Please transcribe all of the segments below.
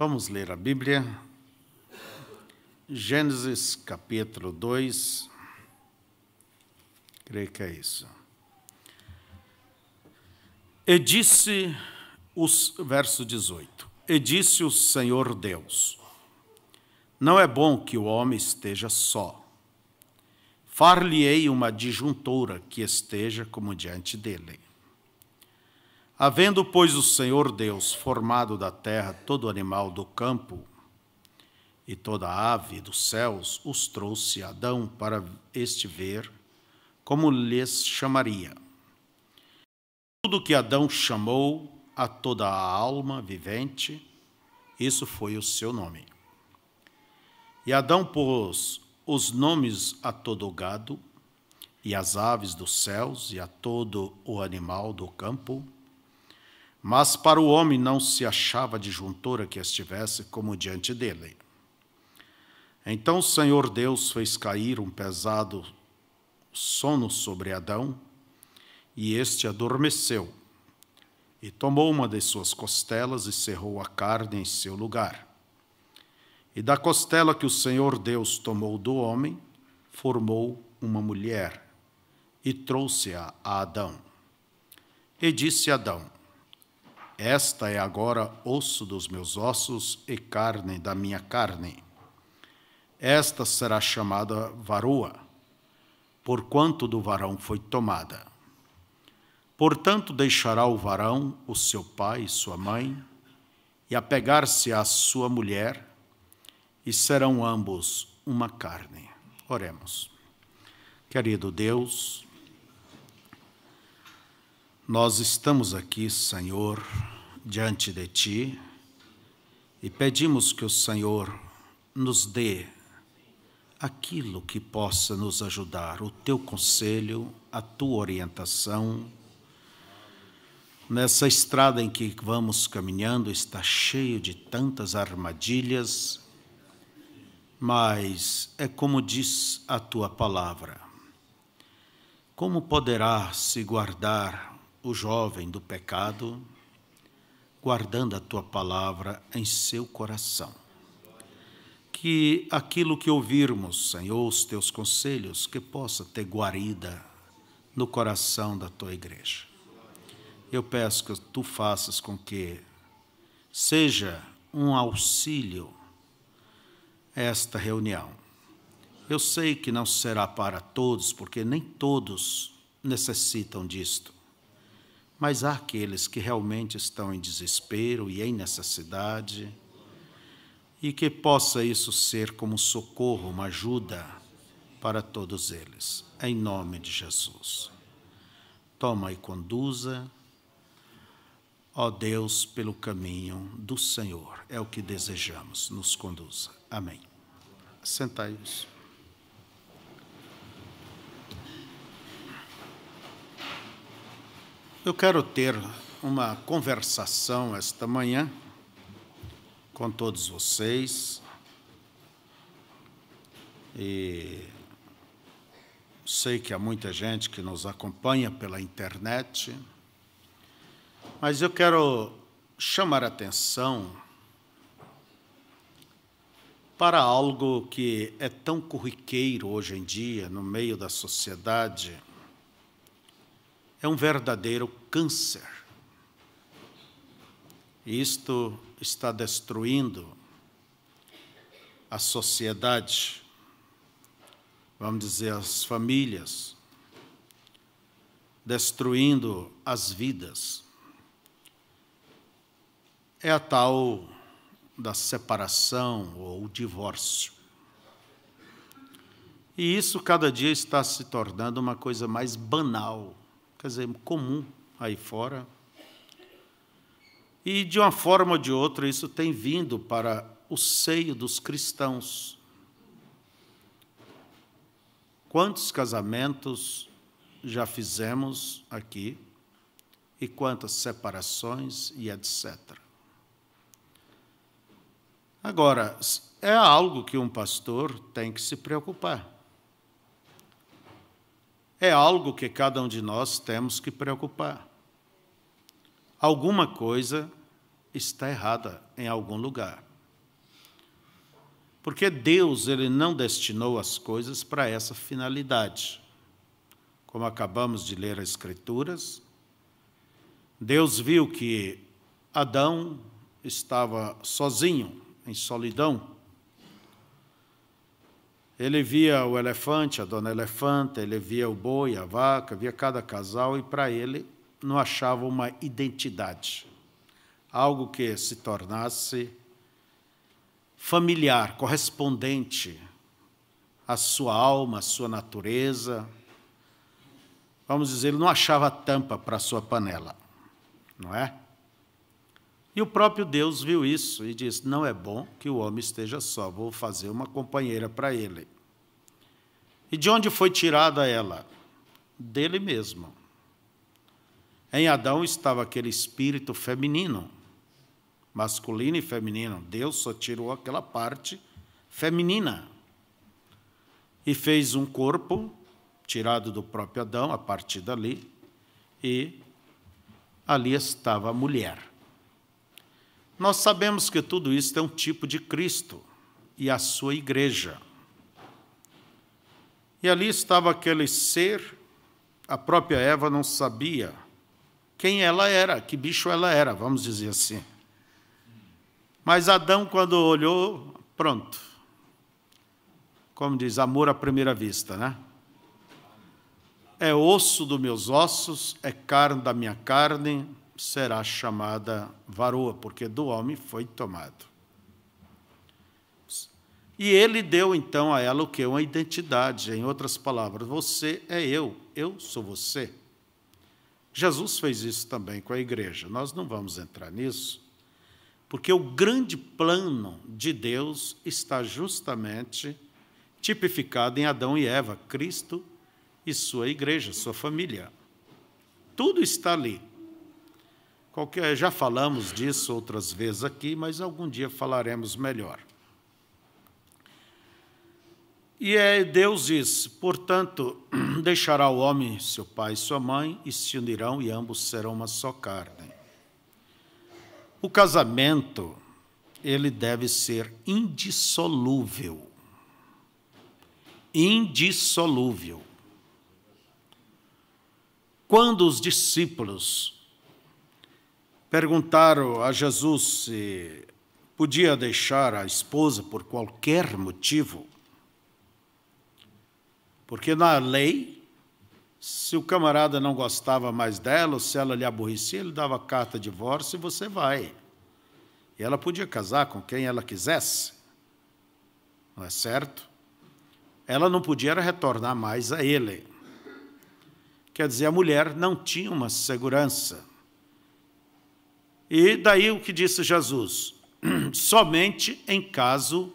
Vamos ler a Bíblia. Gênesis capítulo 2. Creio que é isso. E disse, os, verso 18: E disse o Senhor Deus: Não é bom que o homem esteja só. Far-lhe-ei uma disjuntora que esteja como diante dele Havendo, pois, o Senhor Deus formado da terra todo animal do campo e toda ave dos céus, os trouxe Adão para este ver como lhes chamaria. Tudo que Adão chamou a toda a alma vivente, isso foi o seu nome. E Adão pôs os nomes a todo o gado, e às aves dos céus, e a todo o animal do campo, mas para o homem não se achava juntura que estivesse como diante dele. Então o Senhor Deus fez cair um pesado sono sobre Adão, e este adormeceu, e tomou uma de suas costelas e cerrou a carne em seu lugar. E da costela que o Senhor Deus tomou do homem, formou uma mulher e trouxe-a a Adão. E disse Adão: esta é agora osso dos meus ossos e carne da minha carne. Esta será chamada varoa, porquanto do varão foi tomada. Portanto, deixará o varão, o seu pai e sua mãe, e apegar-se à sua mulher, e serão ambos uma carne. Oremos. Querido Deus, nós estamos aqui, Senhor, diante de Ti e pedimos que o Senhor nos dê aquilo que possa nos ajudar, o Teu conselho, a Tua orientação. Nessa estrada em que vamos caminhando está cheio de tantas armadilhas, mas é como diz a Tua palavra. Como poderá se guardar o jovem do pecado, guardando a tua palavra em seu coração. Que aquilo que ouvirmos, Senhor, os teus conselhos, que possa ter guarida no coração da tua igreja. Eu peço que tu faças com que seja um auxílio esta reunião. Eu sei que não será para todos, porque nem todos necessitam disto mas há aqueles que realmente estão em desespero e em necessidade, e que possa isso ser como socorro, uma ajuda para todos eles, em nome de Jesus. Toma e conduza, ó Deus, pelo caminho do Senhor, é o que desejamos, nos conduza. Amém. Sentai-vos. Eu quero ter uma conversação esta manhã com todos vocês e sei que há muita gente que nos acompanha pela internet, mas eu quero chamar a atenção para algo que é tão corriqueiro hoje em dia no meio da sociedade. É um verdadeiro câncer. Isto está destruindo a sociedade, vamos dizer, as famílias, destruindo as vidas. É a tal da separação ou divórcio. E isso cada dia está se tornando uma coisa mais banal, quer dizer, comum aí fora. E, de uma forma ou de outra, isso tem vindo para o seio dos cristãos. Quantos casamentos já fizemos aqui e quantas separações e etc. Agora, é algo que um pastor tem que se preocupar. É algo que cada um de nós temos que preocupar alguma coisa está errada em algum lugar. Porque Deus ele não destinou as coisas para essa finalidade. Como acabamos de ler as Escrituras, Deus viu que Adão estava sozinho, em solidão. Ele via o elefante, a dona elefanta, ele via o boi, a vaca, via cada casal, e para ele não achava uma identidade, algo que se tornasse familiar, correspondente à sua alma, à sua natureza. Vamos dizer, ele não achava tampa para a sua panela, não é? E o próprio Deus viu isso e disse: Não é bom que o homem esteja só, vou fazer uma companheira para ele. E de onde foi tirada ela? Dele mesmo. Em Adão estava aquele espírito feminino, masculino e feminino. Deus só tirou aquela parte feminina e fez um corpo tirado do próprio Adão, a partir dali, e ali estava a mulher. Nós sabemos que tudo isso é um tipo de Cristo e a sua igreja. E ali estava aquele ser, a própria Eva não sabia quem ela era, que bicho ela era, vamos dizer assim. Mas Adão, quando olhou, pronto. Como diz, amor à primeira vista, né? É osso dos meus ossos, é carne da minha carne, será chamada varoa, porque do homem foi tomado. E ele deu então a ela o que? Uma identidade. Em outras palavras, você é eu, eu sou você. Jesus fez isso também com a igreja. Nós não vamos entrar nisso, porque o grande plano de Deus está justamente tipificado em Adão e Eva, Cristo e sua igreja, sua família. Tudo está ali. Qualquer, já falamos disso outras vezes aqui, mas algum dia falaremos melhor. E é, Deus diz: portanto, deixará o homem seu pai e sua mãe e se unirão, e ambos serão uma só carne. O casamento, ele deve ser indissolúvel. Indissolúvel. Quando os discípulos perguntaram a Jesus se podia deixar a esposa por qualquer motivo, porque na lei, se o camarada não gostava mais dela, ou se ela lhe aborrecia, ele dava carta de divórcio e você vai. E ela podia casar com quem ela quisesse. Não é certo? Ela não podia retornar mais a ele. Quer dizer, a mulher não tinha uma segurança. E daí o que disse Jesus? Somente em caso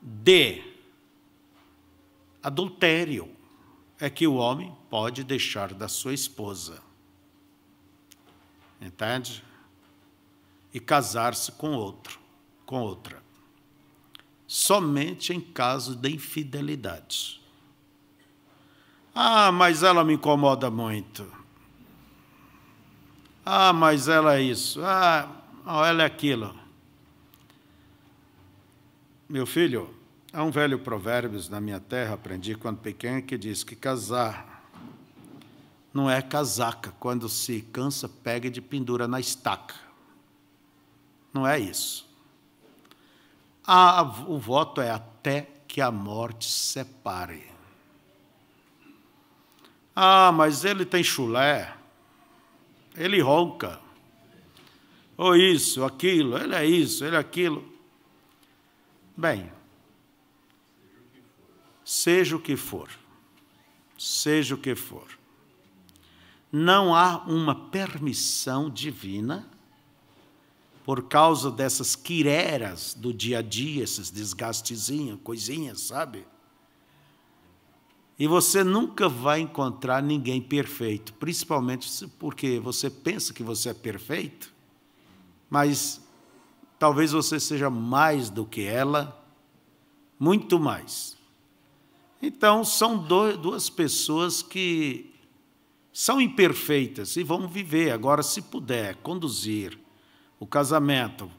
de Adultério é que o homem pode deixar da sua esposa. Entende? E casar-se com outro, com outra. Somente em caso de infidelidade. Ah, mas ela me incomoda muito. Ah, mas ela é isso. Ah, ela é aquilo. Meu filho, Há um velho provérbio na minha terra, aprendi quando pequeno, que diz que casar não é casaca. Quando se cansa, pega de pendura na estaca. Não é isso. o voto é até que a morte separe. Ah, mas ele tem chulé, ele ronca, ou oh, isso, aquilo, ele é isso, ele é aquilo. Bem, seja o que for, seja o que for, não há uma permissão divina por causa dessas quireras do dia a dia, esses desgastezinhos, coisinhas, sabe? E você nunca vai encontrar ninguém perfeito, principalmente porque você pensa que você é perfeito, mas talvez você seja mais do que ela, muito mais. Então, são duas pessoas que são imperfeitas e vão viver. Agora, se puder conduzir o casamento,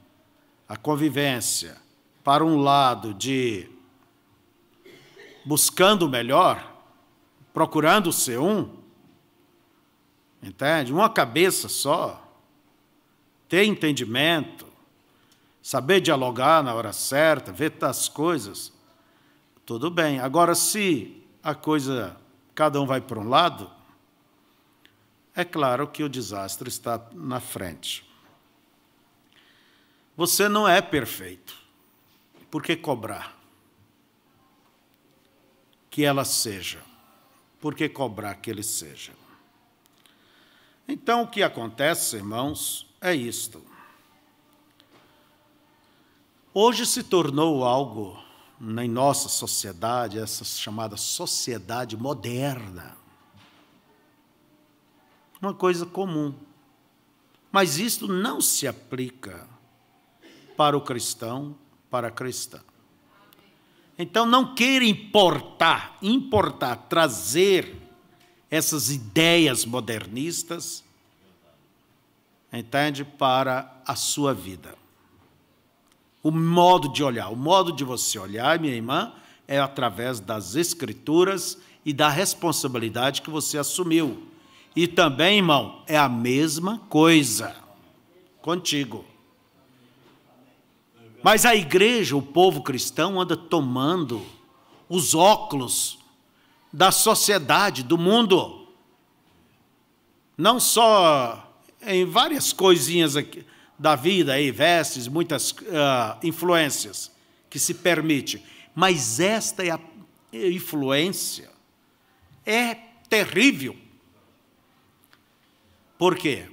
a convivência, para um lado de buscando o melhor, procurando ser um, entende? Uma cabeça só, ter entendimento, saber dialogar na hora certa, ver as coisas tudo bem. Agora, se a coisa, cada um vai para um lado, é claro que o desastre está na frente. Você não é perfeito. Por que cobrar? Que ela seja. Por que cobrar que ele seja? Então, o que acontece, irmãos, é isto. Hoje se tornou algo em nossa sociedade, essa chamada sociedade moderna. Uma coisa comum. Mas isto não se aplica para o cristão, para a cristã. Então não queira importar, importar, trazer essas ideias modernistas, entende, para a sua vida. O modo de olhar, o modo de você olhar, minha irmã, é através das escrituras e da responsabilidade que você assumiu. E também, irmão, é a mesma coisa contigo. Mas a igreja, o povo cristão, anda tomando os óculos da sociedade, do mundo. Não só em várias coisinhas aqui, da vida aí, vestes, muitas uh, influências que se permite. Mas esta é influência é terrível. Por quê?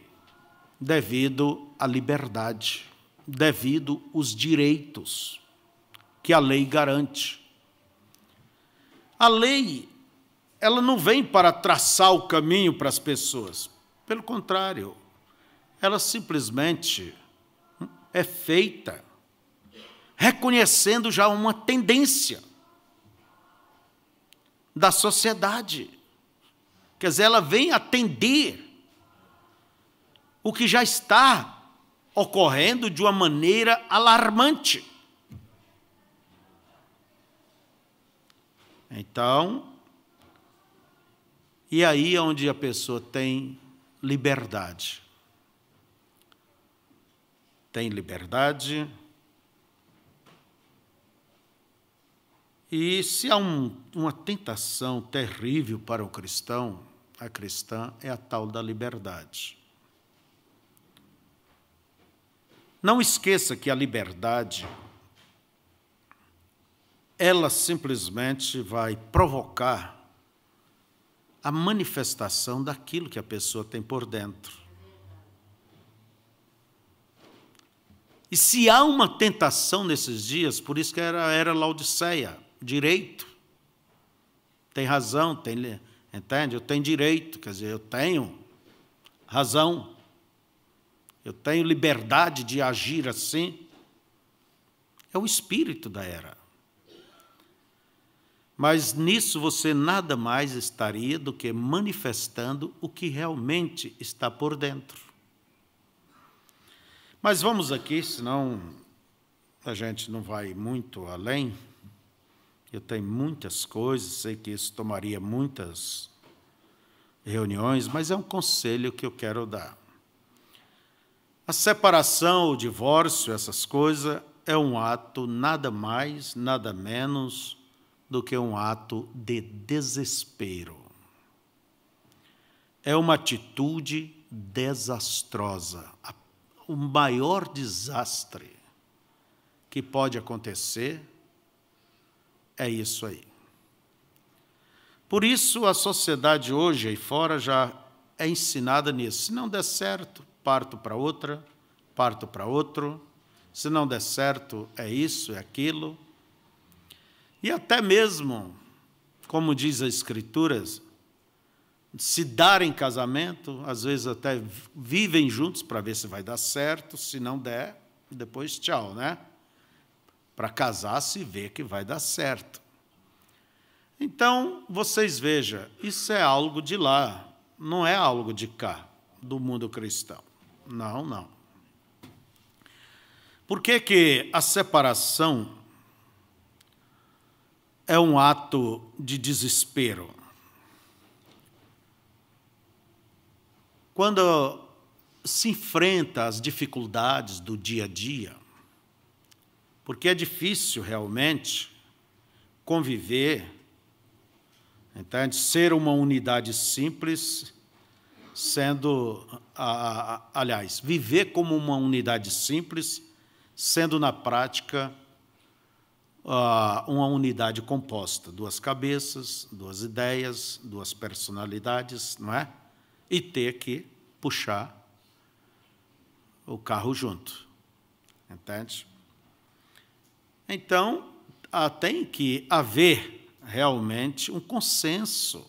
Devido à liberdade, devido os direitos que a lei garante. A lei, ela não vem para traçar o caminho para as pessoas. Pelo contrário, ela simplesmente hum, é feita reconhecendo já uma tendência da sociedade. Quer dizer, ela vem atender o que já está ocorrendo de uma maneira alarmante. Então, e aí é onde a pessoa tem liberdade tem liberdade. E se há um, uma tentação terrível para o cristão, a cristã é a tal da liberdade. Não esqueça que a liberdade ela simplesmente vai provocar a manifestação daquilo que a pessoa tem por dentro. E se há uma tentação nesses dias, por isso que era, era Laodiceia, direito. Tem razão, tem, entende? Eu tenho direito, quer dizer, eu tenho razão. Eu tenho liberdade de agir assim. É o espírito da era. Mas nisso você nada mais estaria do que manifestando o que realmente está por dentro. Mas vamos aqui, senão a gente não vai muito além. Eu tenho muitas coisas, sei que isso tomaria muitas reuniões, mas é um conselho que eu quero dar. A separação, o divórcio, essas coisas, é um ato nada mais, nada menos do que um ato de desespero. É uma atitude desastrosa. A o maior desastre que pode acontecer é isso aí. Por isso, a sociedade hoje aí fora já é ensinada nisso. Se não der certo, parto para outra, parto para outro. Se não der certo, é isso, é aquilo. E até mesmo, como diz as Escrituras, se darem casamento, às vezes até vivem juntos para ver se vai dar certo, se não der, depois tchau, né? Para casar se ver que vai dar certo. Então, vocês vejam, isso é algo de lá, não é algo de cá, do mundo cristão. Não, não. Por que, que a separação é um ato de desespero? Quando se enfrenta as dificuldades do dia a dia, porque é difícil realmente conviver, entende? É ser uma unidade simples, sendo, aliás, viver como uma unidade simples, sendo na prática ah, uma unidade composta, duas cabeças, duas ideias, duas personalidades, não é? e ter que puxar o carro junto. Entende? Então, ah, tem que haver realmente um consenso.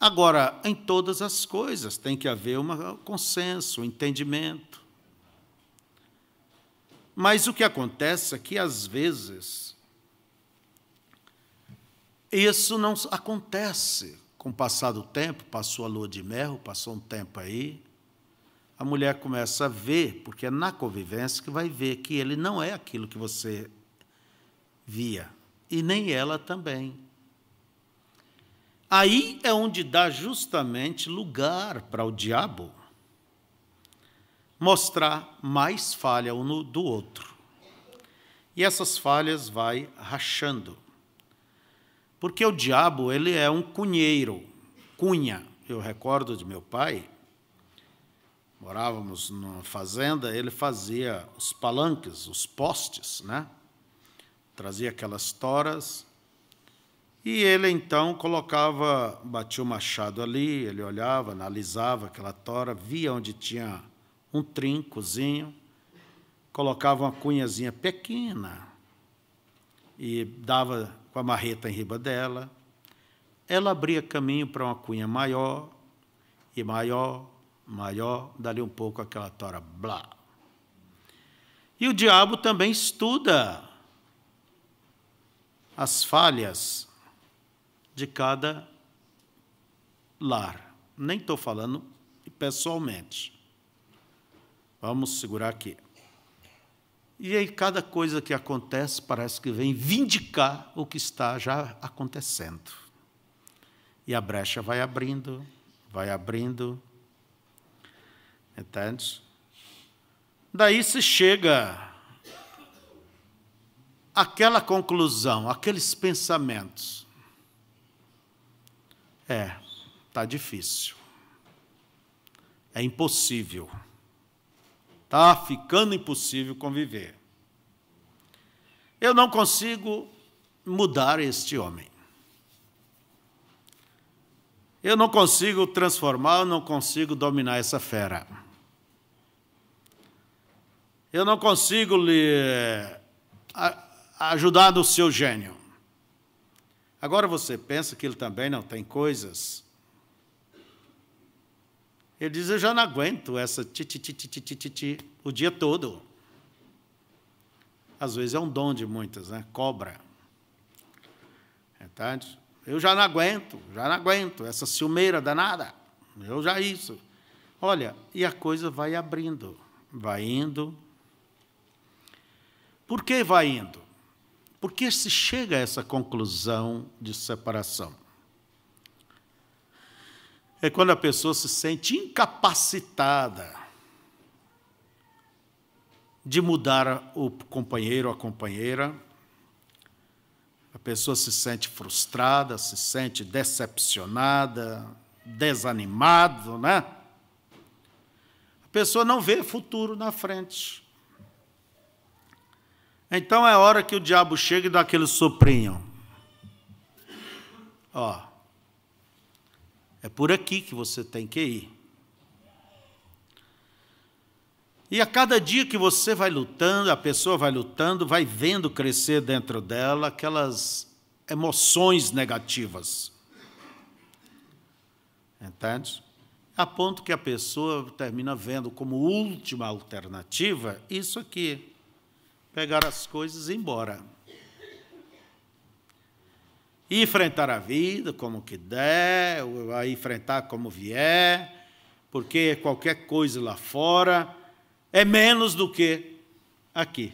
Agora, em todas as coisas tem que haver um consenso, um entendimento. Mas o que acontece é que, às vezes, isso não acontece com o passar do tempo, passou a lua de mel, passou um tempo aí, a mulher começa a ver, porque é na convivência que vai ver que ele não é aquilo que você via, e nem ela também. Aí é onde dá justamente lugar para o diabo mostrar mais falha um do outro. E essas falhas vai rachando. Porque o diabo, ele é um cunheiro, cunha. Eu recordo de meu pai, morávamos numa fazenda, ele fazia os palanques, os postes, né? Trazia aquelas toras e ele então colocava, batia o machado ali, ele olhava, analisava aquela tora, via onde tinha um trincozinho, colocava uma cunhazinha pequena e dava com a marreta em riba dela. Ela abria caminho para uma cunha maior, e maior, maior, dali um pouco aquela tora, blá. E o diabo também estuda as falhas de cada lar. Nem estou falando pessoalmente. Vamos segurar aqui. E aí cada coisa que acontece parece que vem vindicar o que está já acontecendo. E a brecha vai abrindo, vai abrindo. Entende? Daí se chega àquela conclusão, aqueles pensamentos. É, está difícil. É impossível. Está ficando impossível conviver. Eu não consigo mudar este homem. Eu não consigo transformar, eu não consigo dominar essa fera. Eu não consigo lhe eh, ajudar no seu gênio. Agora você pensa que ele também não tem coisas ele diz: Eu já não aguento essa ti, ti, ti, ti, ti, ti, ti, o dia todo. Às vezes é um dom de muitas, né? Cobra. Entende? É Eu já não aguento, já não aguento essa ciumeira danada. Eu já isso. Olha, e a coisa vai abrindo, vai indo. Por que vai indo? Porque se chega a essa conclusão de separação é quando a pessoa se sente incapacitada de mudar o companheiro ou a companheira. A pessoa se sente frustrada, se sente decepcionada, desanimado, né? A pessoa não vê futuro na frente. Então é hora que o diabo chega e dá aquele soprinho. Ó, é por aqui que você tem que ir. E a cada dia que você vai lutando, a pessoa vai lutando, vai vendo crescer dentro dela aquelas emoções negativas. Entende? A ponto que a pessoa termina vendo como última alternativa isso aqui: pegar as coisas e ir embora enfrentar a vida como que der, a enfrentar como vier, porque qualquer coisa lá fora é menos do que aqui.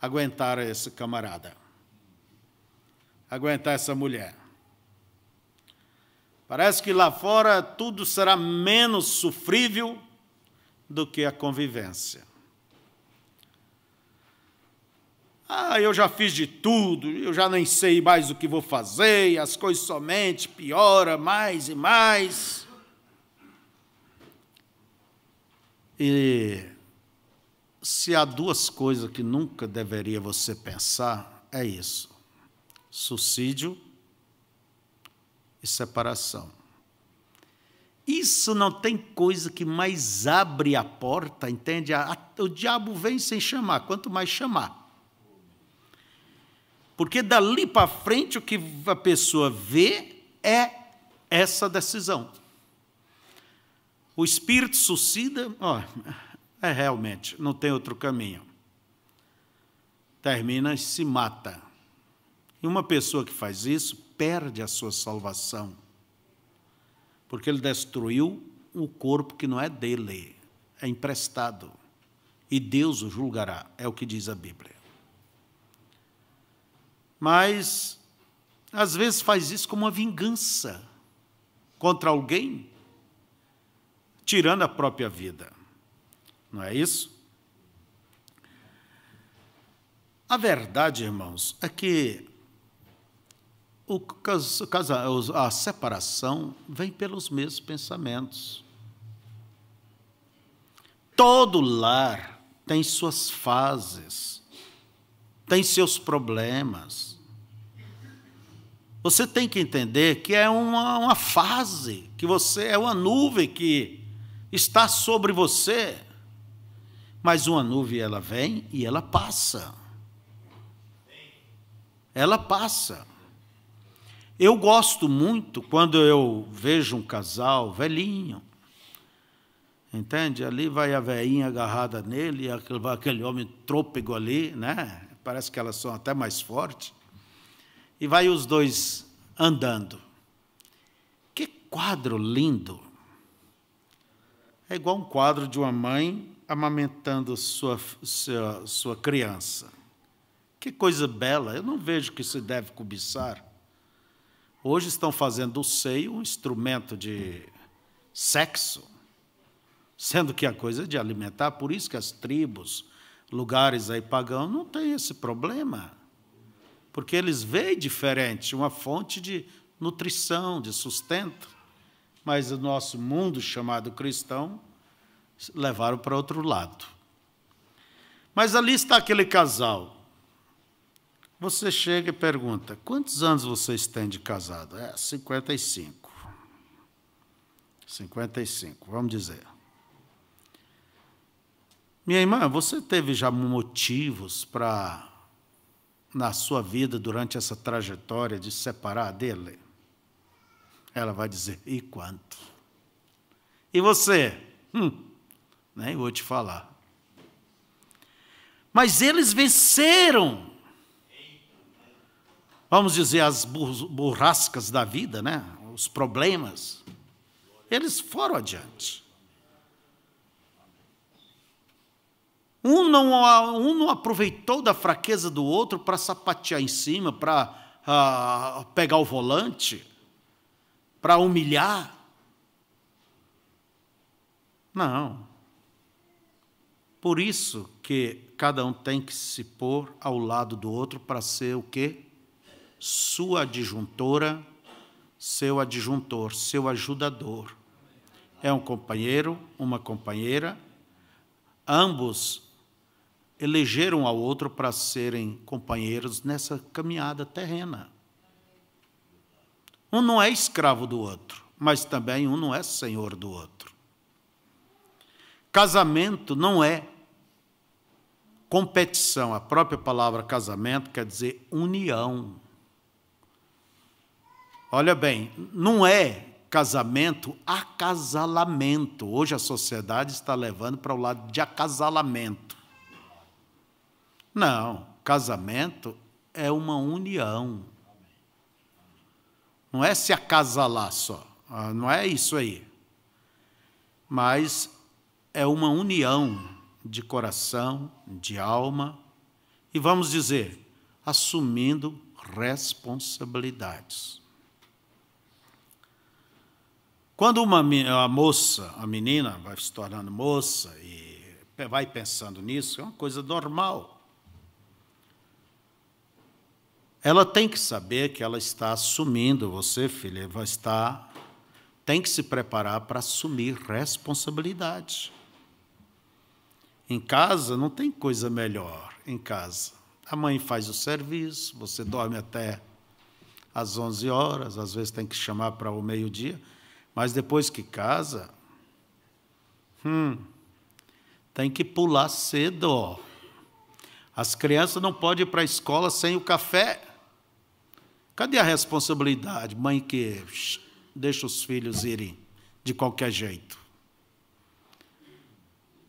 Aguentar esse camarada. Aguentar essa mulher. Parece que lá fora tudo será menos sofrível do que a convivência. Ah, eu já fiz de tudo, eu já nem sei mais o que vou fazer, e as coisas somente piora mais e mais. E se há duas coisas que nunca deveria você pensar, é isso: suicídio e separação. Isso não tem coisa que mais abre a porta, entende? O diabo vem sem chamar, quanto mais chamar. Porque dali para frente o que a pessoa vê é essa decisão. O espírito suicida, ó, é realmente, não tem outro caminho. Termina e se mata. E uma pessoa que faz isso perde a sua salvação, porque ele destruiu o um corpo que não é dele, é emprestado. E Deus o julgará, é o que diz a Bíblia mas às vezes faz isso como uma vingança contra alguém, tirando a própria vida. Não é isso? A verdade, irmãos, é que o a separação vem pelos mesmos pensamentos. Todo lar tem suas fases, tem seus problemas você tem que entender que é uma, uma fase, que você é uma nuvem que está sobre você. Mas uma nuvem ela vem e ela passa. Ela passa. Eu gosto muito quando eu vejo um casal velhinho. Entende? Ali vai a veinha agarrada nele, aquele, aquele homem trôpego ali, né? Parece que elas são até mais fortes. E vai os dois andando. Que quadro lindo! É igual um quadro de uma mãe amamentando sua, sua, sua criança. Que coisa bela! Eu não vejo que se deve cobiçar. Hoje estão fazendo o seio um instrumento de sexo, sendo que a coisa é de alimentar. Por isso que as tribos, lugares aí pagãos, não têm esse problema porque eles veem diferente, uma fonte de nutrição, de sustento. Mas o nosso mundo chamado cristão levaram para outro lado. Mas ali está aquele casal. Você chega e pergunta: quantos anos vocês têm de casado? É, 55. 55, vamos dizer. Minha irmã, você teve já motivos para na sua vida durante essa trajetória de separar dele? Ela vai dizer: e quanto? E você? Hum, nem vou te falar. Mas eles venceram. Vamos dizer, as borrascas da vida, né? os problemas. Eles foram adiante. Um não, um não aproveitou da fraqueza do outro para sapatear em cima, para ah, pegar o volante, para humilhar. Não. Por isso que cada um tem que se pôr ao lado do outro para ser o quê? Sua adjuntora, seu adjuntor, seu ajudador. É um companheiro, uma companheira, ambos elegeram ao outro para serem companheiros nessa caminhada terrena. Um não é escravo do outro, mas também um não é senhor do outro. Casamento não é competição. A própria palavra casamento quer dizer união. Olha bem, não é casamento acasalamento. Hoje a sociedade está levando para o lado de acasalamento. Não, casamento é uma união. Não é se acasalar só, ah, não é isso aí. Mas é uma união de coração, de alma, e vamos dizer, assumindo responsabilidades. Quando uma a moça, a menina vai se tornando moça e vai pensando nisso, é uma coisa normal. Ela tem que saber que ela está assumindo, você, filha, vai estar, tem que se preparar para assumir responsabilidade. Em casa não tem coisa melhor em casa. A mãe faz o serviço, você dorme até às 11 horas, às vezes tem que chamar para o meio-dia, mas depois que casa, hum, tem que pular cedo. As crianças não podem ir para a escola sem o café. Cadê a responsabilidade, mãe que deixa os filhos irem de qualquer jeito?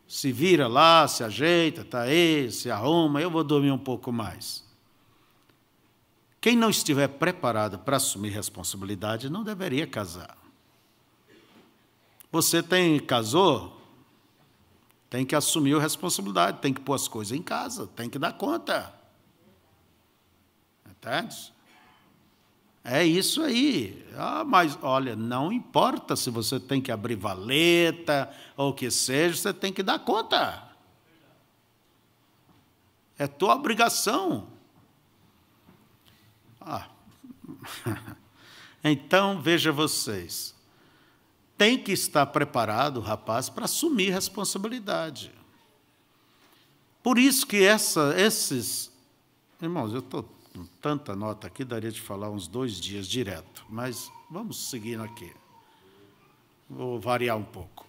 Se vira lá, se ajeita, tá aí, se arruma, eu vou dormir um pouco mais. Quem não estiver preparado para assumir responsabilidade não deveria casar. Você tem casou, tem que assumir a responsabilidade, tem que pôr as coisas em casa, tem que dar conta. Entende? É isso aí. Ah, mas olha, não importa se você tem que abrir valeta ou o que seja, você tem que dar conta. É tua obrigação. Ah. então, veja vocês. Tem que estar preparado o rapaz para assumir responsabilidade. Por isso que essa, esses. Irmãos, eu estou com tanta nota aqui, daria de falar uns dois dias direto, mas vamos seguindo aqui. Vou variar um pouco.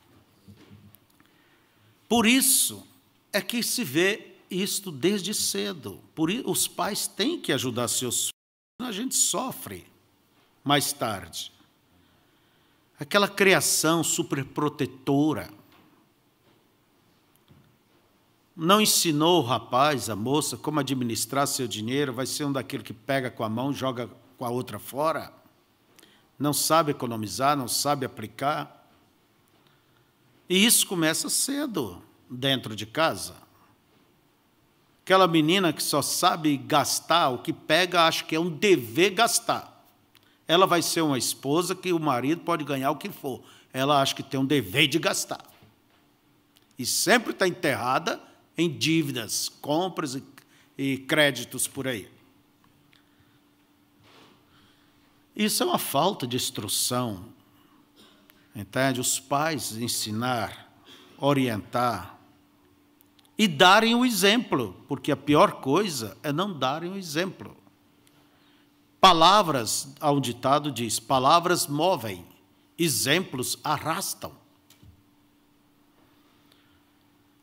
Por isso é que se vê isto desde cedo. Por isso, os pais têm que ajudar seus filhos, a gente sofre mais tarde. Aquela criação superprotetora, não ensinou o rapaz, a moça, como administrar seu dinheiro, vai ser um daquele que pega com a mão, joga com a outra fora, não sabe economizar, não sabe aplicar. E isso começa cedo, dentro de casa. Aquela menina que só sabe gastar, o que pega, acha que é um dever gastar. Ela vai ser uma esposa que o marido pode ganhar o que for. Ela acha que tem um dever de gastar. E sempre está enterrada em dívidas, compras e, créditos por aí. Isso é uma falta de instrução, entende? Os pais ensinar, orientar e darem o exemplo, porque a pior coisa é não darem o exemplo. Palavras, há um ditado diz, palavras movem, exemplos arrastam.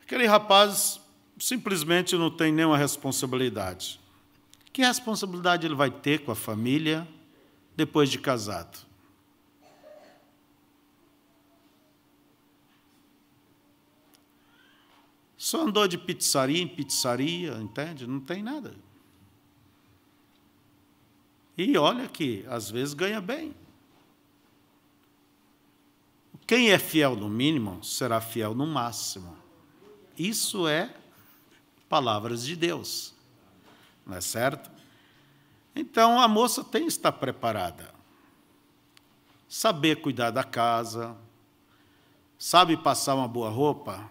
Aquele rapaz simplesmente não tem nenhuma responsabilidade. Que responsabilidade ele vai ter com a família depois de casado? Só andou de pizzaria em pizzaria, entende? Não tem nada. E olha que às vezes ganha bem. Quem é fiel no mínimo será fiel no máximo. Isso é palavras de Deus. Não é certo? Então a moça tem que estar preparada. Saber cuidar da casa, sabe passar uma boa roupa?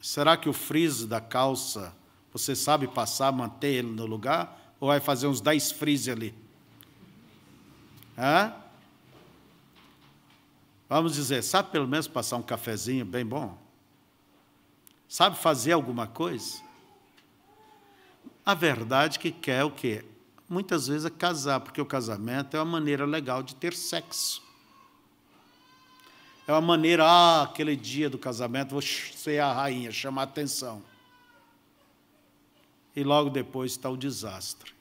Será que o frizz da calça você sabe passar, manter ele no lugar? Ou vai fazer uns 10 frizz ali? Hã? Vamos dizer, sabe pelo menos passar um cafezinho bem bom? Sabe fazer alguma coisa? A verdade que quer o quê? Muitas vezes é casar, porque o casamento é uma maneira legal de ter sexo. É uma maneira, ah, aquele dia do casamento vou ser a rainha, chamar atenção. E logo depois está o desastre.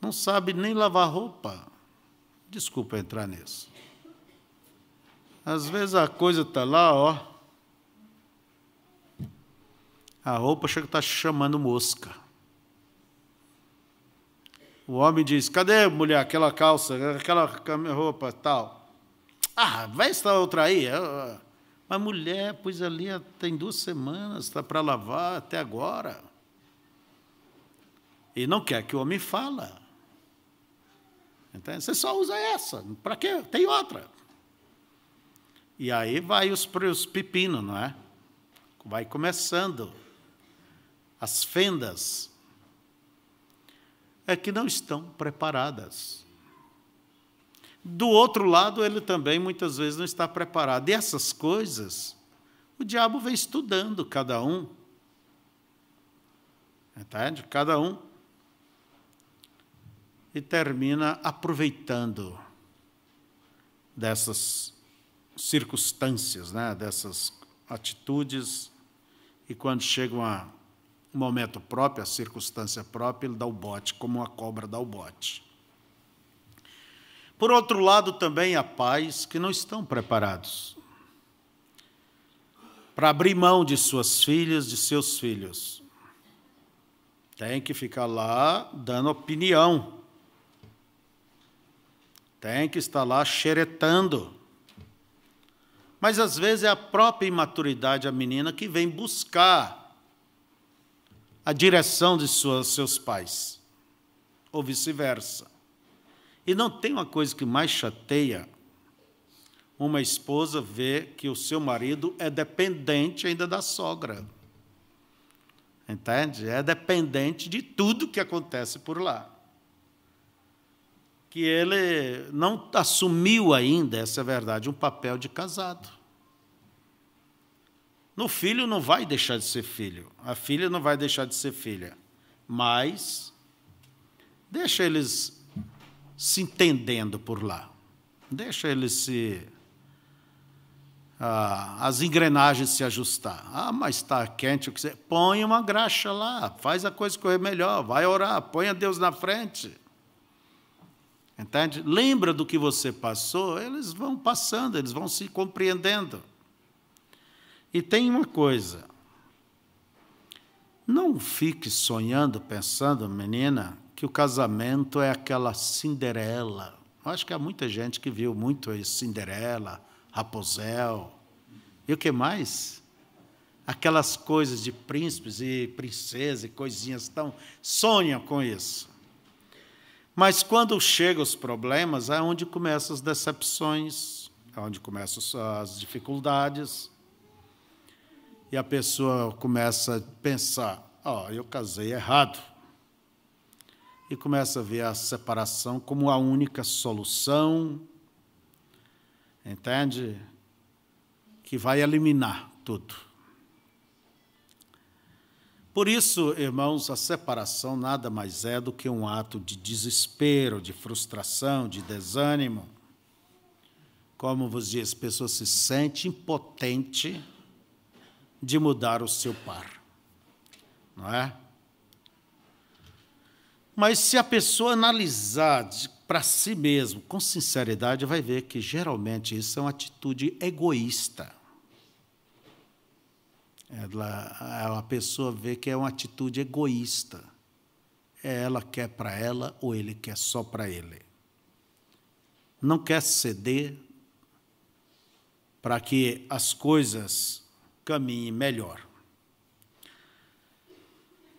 Não sabe nem lavar roupa. Desculpa entrar nisso. Às vezes a coisa está lá, ó. A roupa chega está chamando mosca. O homem diz: Cadê, mulher, aquela calça, aquela roupa tal? Ah, vai estar outra aí. Ah, ah. Mas, mulher, pois ali ah, tem duas semanas, está para lavar até agora. E não quer que o homem fala. Então, você só usa essa. Para quê? Tem outra. E aí vai os, os pepinos, não é? Vai começando as fendas, é que não estão preparadas. Do outro lado, ele também muitas vezes não está preparado. E essas coisas, o diabo vem estudando cada um. Entende? Cada um. E termina aproveitando dessas circunstâncias, né? dessas atitudes. E quando chega uma o momento próprio, a circunstância própria, ele dá o bote, como a cobra dá o bote. Por outro lado, também há pais que não estão preparados para abrir mão de suas filhas, de seus filhos. Tem que ficar lá dando opinião. Tem que estar lá xeretando. Mas às vezes é a própria imaturidade a menina que vem buscar a direção de suas, seus pais, ou vice-versa. E não tem uma coisa que mais chateia uma esposa ver que o seu marido é dependente ainda da sogra. Entende? É dependente de tudo que acontece por lá. Que ele não assumiu ainda, essa é a verdade, um papel de casado. No filho não vai deixar de ser filho, a filha não vai deixar de ser filha, mas deixa eles se entendendo por lá, deixa eles se ah, as engrenagens se ajustar. Ah, mas está quente, o que você. Põe uma graxa lá, faz a coisa correr melhor, vai orar, põe a Deus na frente. Entende? Lembra do que você passou, eles vão passando, eles vão se compreendendo. E tem uma coisa. Não fique sonhando, pensando, menina, que o casamento é aquela Cinderela. Eu acho que há muita gente que viu muito isso, Cinderela, Rapunzel. E o que mais? Aquelas coisas de príncipes e princesas e coisinhas tão. Sonham com isso. Mas quando chegam os problemas, é onde começam as decepções, é onde começam as dificuldades e a pessoa começa a pensar: ó, oh, eu casei errado. E começa a ver a separação como a única solução, entende? Que vai eliminar tudo. Por isso, irmãos, a separação nada mais é do que um ato de desespero, de frustração, de desânimo. Como vos diz, a pessoa se sente impotente de mudar o seu par. Não é? Mas se a pessoa analisar para si mesmo, com sinceridade, vai ver que geralmente isso é uma atitude egoísta. Ela, a pessoa vê que é uma atitude egoísta. É ela quer para ela ou ele quer só para ele. Não quer ceder para que as coisas caminhe melhor.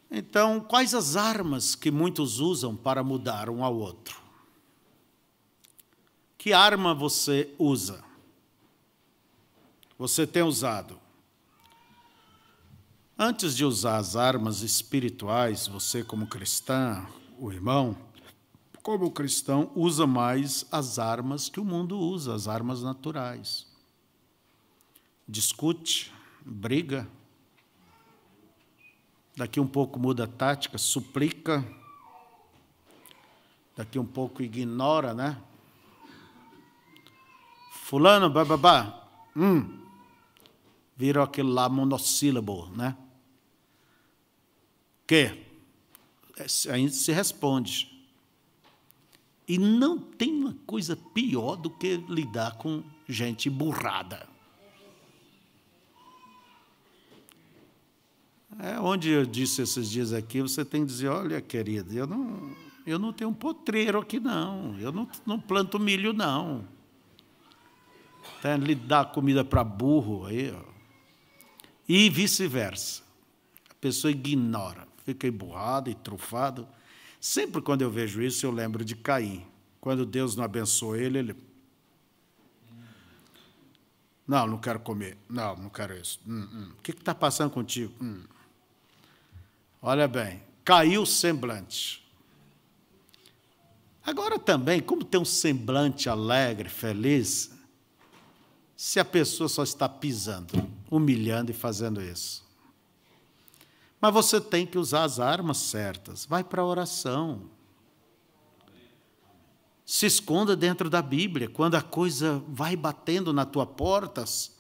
Então, quais as armas que muitos usam para mudar um ao outro? Que arma você usa? Você tem usado? Antes de usar as armas espirituais, você, como cristã, o irmão, como cristão, usa mais as armas que o mundo usa, as armas naturais. Discute, briga. Daqui um pouco muda a tática, suplica. Daqui um pouco ignora, né? Fulano, bababá. Hum. Virou aquele lá monossílabo, né? Que é, ainda se responde. E não tem uma coisa pior do que lidar com gente burrada. É onde eu disse esses dias aqui, você tem que dizer, olha, querida, eu não, eu não tenho um potreiro aqui, não. Eu não, não planto milho, não. Tem lhe dar comida para burro aí, ó. E vice-versa. A pessoa ignora, fica emburrada e trufado. Sempre quando eu vejo isso, eu lembro de Caim. Quando Deus não abençoou ele, ele. Não, não quero comer. Não, não quero isso. Hum, hum. O que está passando contigo? Hum. Olha bem, caiu o semblante. Agora também, como ter um semblante alegre, feliz, se a pessoa só está pisando, humilhando e fazendo isso? Mas você tem que usar as armas certas. Vai para a oração. Se esconda dentro da Bíblia quando a coisa vai batendo na tua portas,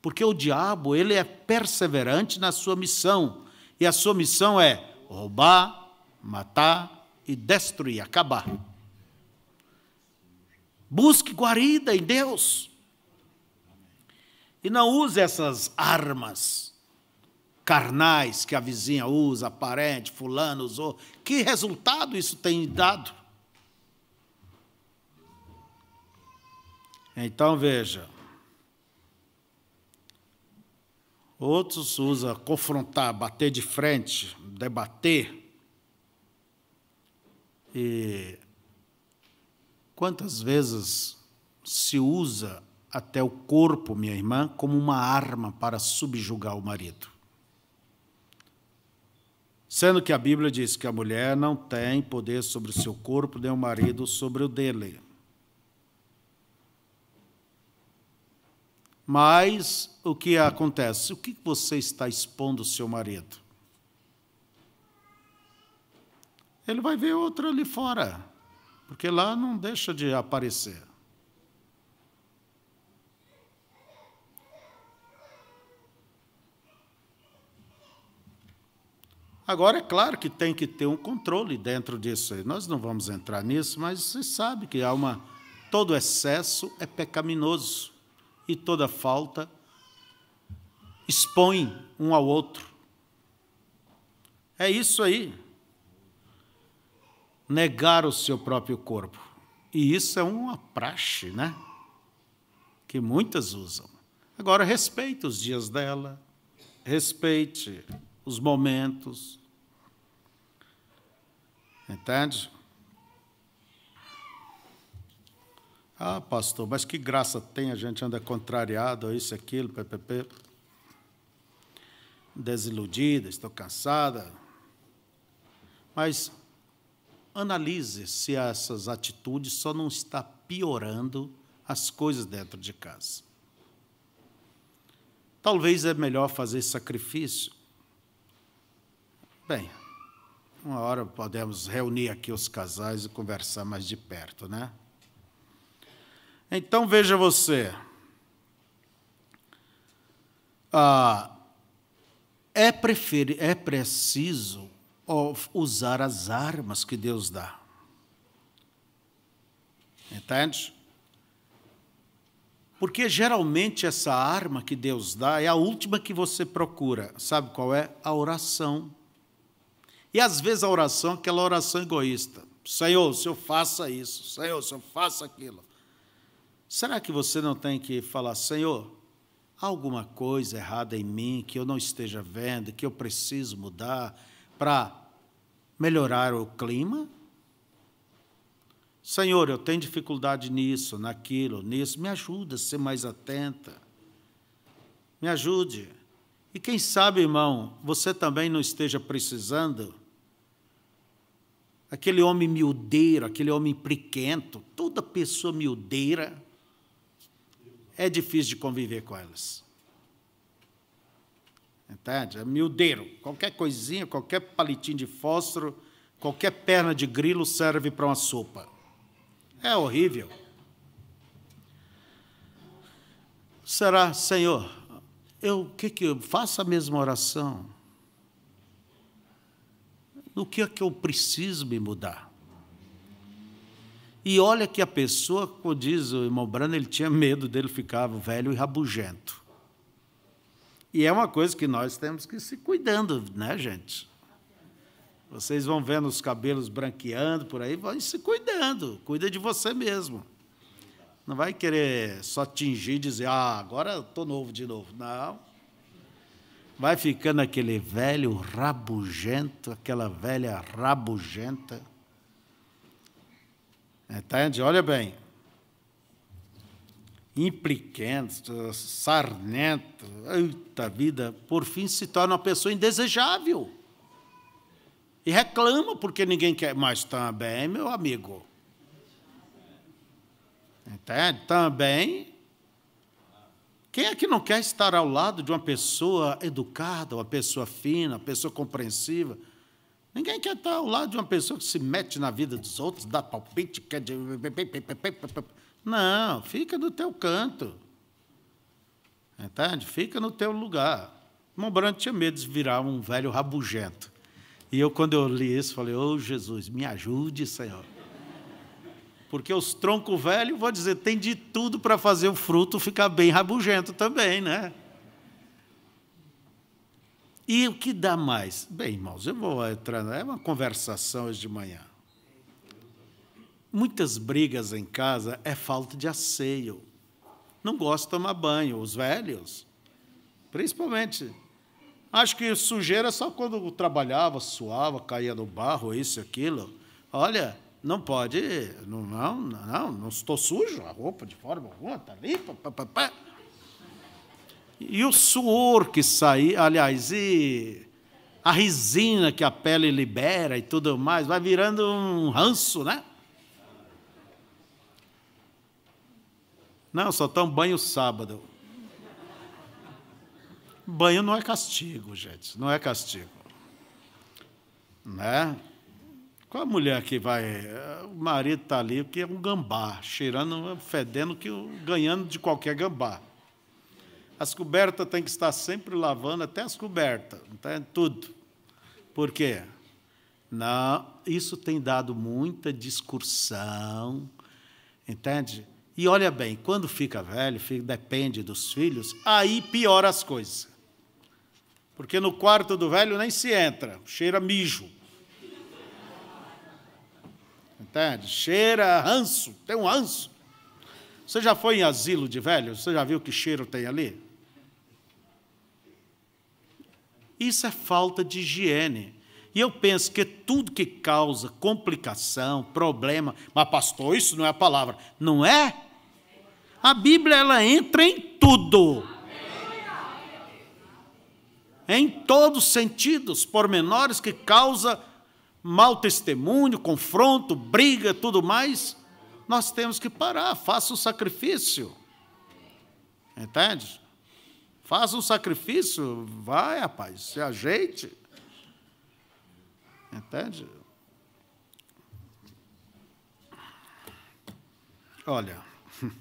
porque o diabo, ele é perseverante na sua missão e a sua missão é roubar, matar e destruir, acabar. Busque guarida em Deus. E não use essas armas carnais que a vizinha usa, a parente, fulano usou. Que resultado isso tem dado? Então veja. Outros usam confrontar, bater de frente, debater. E quantas vezes se usa até o corpo, minha irmã, como uma arma para subjugar o marido? Sendo que a Bíblia diz que a mulher não tem poder sobre o seu corpo, nem o marido sobre o dele. Mas o que acontece? O que você está expondo o seu marido? Ele vai ver outra ali fora, porque lá não deixa de aparecer. Agora, é claro que tem que ter um controle dentro disso. Nós não vamos entrar nisso, mas você sabe que há uma, todo excesso é pecaminoso e toda falta, expõe um ao outro. É isso aí. Negar o seu próprio corpo. E isso é uma praxe, né? Que muitas usam. Agora, respeite os dias dela, respeite os momentos. Entende? Ah, pastor, mas que graça tem, a gente anda contrariado, isso, aquilo, ppp. Desiludida, estou cansada. Mas analise se essas atitudes só não está piorando as coisas dentro de casa. Talvez é melhor fazer sacrifício. Bem, uma hora podemos reunir aqui os casais e conversar mais de perto, né? Então veja você. Ah, é, prefer... é preciso usar as armas que Deus dá. Entende? Porque geralmente essa arma que Deus dá é a última que você procura. Sabe qual é? A oração. E às vezes a oração é aquela oração egoísta. Senhor, se eu faça isso, Senhor, se eu faça aquilo. Será que você não tem que falar, Senhor, há alguma coisa errada em mim que eu não esteja vendo, que eu preciso mudar para melhorar o clima? Senhor, eu tenho dificuldade nisso, naquilo, nisso. Me ajuda a ser mais atenta. Me ajude. E quem sabe, irmão, você também não esteja precisando. Aquele homem miudeiro, aquele homem priquento, toda pessoa miudeira é difícil de conviver com elas. Entende? É miudeiro. Qualquer coisinha, qualquer palitinho de fósforo, qualquer perna de grilo serve para uma sopa. É horrível. Será, Senhor, eu que que eu faço a mesma oração? No que é que eu preciso me mudar? E olha que a pessoa, como diz o irmão Brano, ele tinha medo dele ficar velho e rabugento. E é uma coisa que nós temos que se cuidando, né, gente? Vocês vão vendo os cabelos branqueando por aí, vão se cuidando, cuida de você mesmo. Não vai querer só tingir e dizer, ah, agora estou novo de novo. Não. Vai ficando aquele velho rabugento, aquela velha rabugenta Entende? Olha bem. Implicante, sarnento, eita vida, por fim se torna uma pessoa indesejável. E reclama porque ninguém quer. Mas também, meu amigo. Entende? Também. Quem é que não quer estar ao lado de uma pessoa educada, uma pessoa fina, uma pessoa compreensiva? Ninguém quer estar ao lado de uma pessoa que se mete na vida dos outros, dá palpite, quer. Não, fica no teu canto. Entende? Fica no teu lugar. Montbrand tinha medo de virar um velho rabugento. E eu, quando eu li isso, falei: Ô oh, Jesus, me ajude, Senhor. Porque os troncos velhos, vou dizer, tem de tudo para fazer o fruto ficar bem rabugento também, né? E o que dá mais? Bem, irmãos, eu vou entrar. É uma conversação hoje de manhã. Muitas brigas em casa é falta de asseio. Não gosta de tomar banho, os velhos, principalmente. Acho que sujeira só quando trabalhava, suava, caía no barro, isso e aquilo. Olha, não pode, não, não, não, não estou sujo, a roupa de forma alguma está limpa, pá. E o suor que sai, aliás, e a resina que a pele libera e tudo mais, vai virando um ranço, né? Não, só tão banho sábado. Banho não é castigo, gente, não é castigo. Né? Qual a mulher que vai. O marido está ali, que é um gambá, cheirando, fedendo, que, ganhando de qualquer gambá. As cobertas têm que estar sempre lavando, até as cobertas, tá? tudo. Por quê? Não, isso tem dado muita discussão, entende? E olha bem, quando fica velho, fica, depende dos filhos, aí piora as coisas. Porque no quarto do velho nem se entra, cheira mijo. Entende? Cheira ranço, tem um ranço. Você já foi em asilo de velho? Você já viu que cheiro tem ali? Isso é falta de higiene. E eu penso que tudo que causa complicação, problema, mas pastor, isso não é a palavra, não é? A Bíblia ela entra em tudo. Em todos os sentidos, pormenores que causa mau testemunho, confronto, briga, tudo mais, nós temos que parar, faça o sacrifício. Entende? Faz um sacrifício, vai, rapaz, se ajeite. Entende? Olha,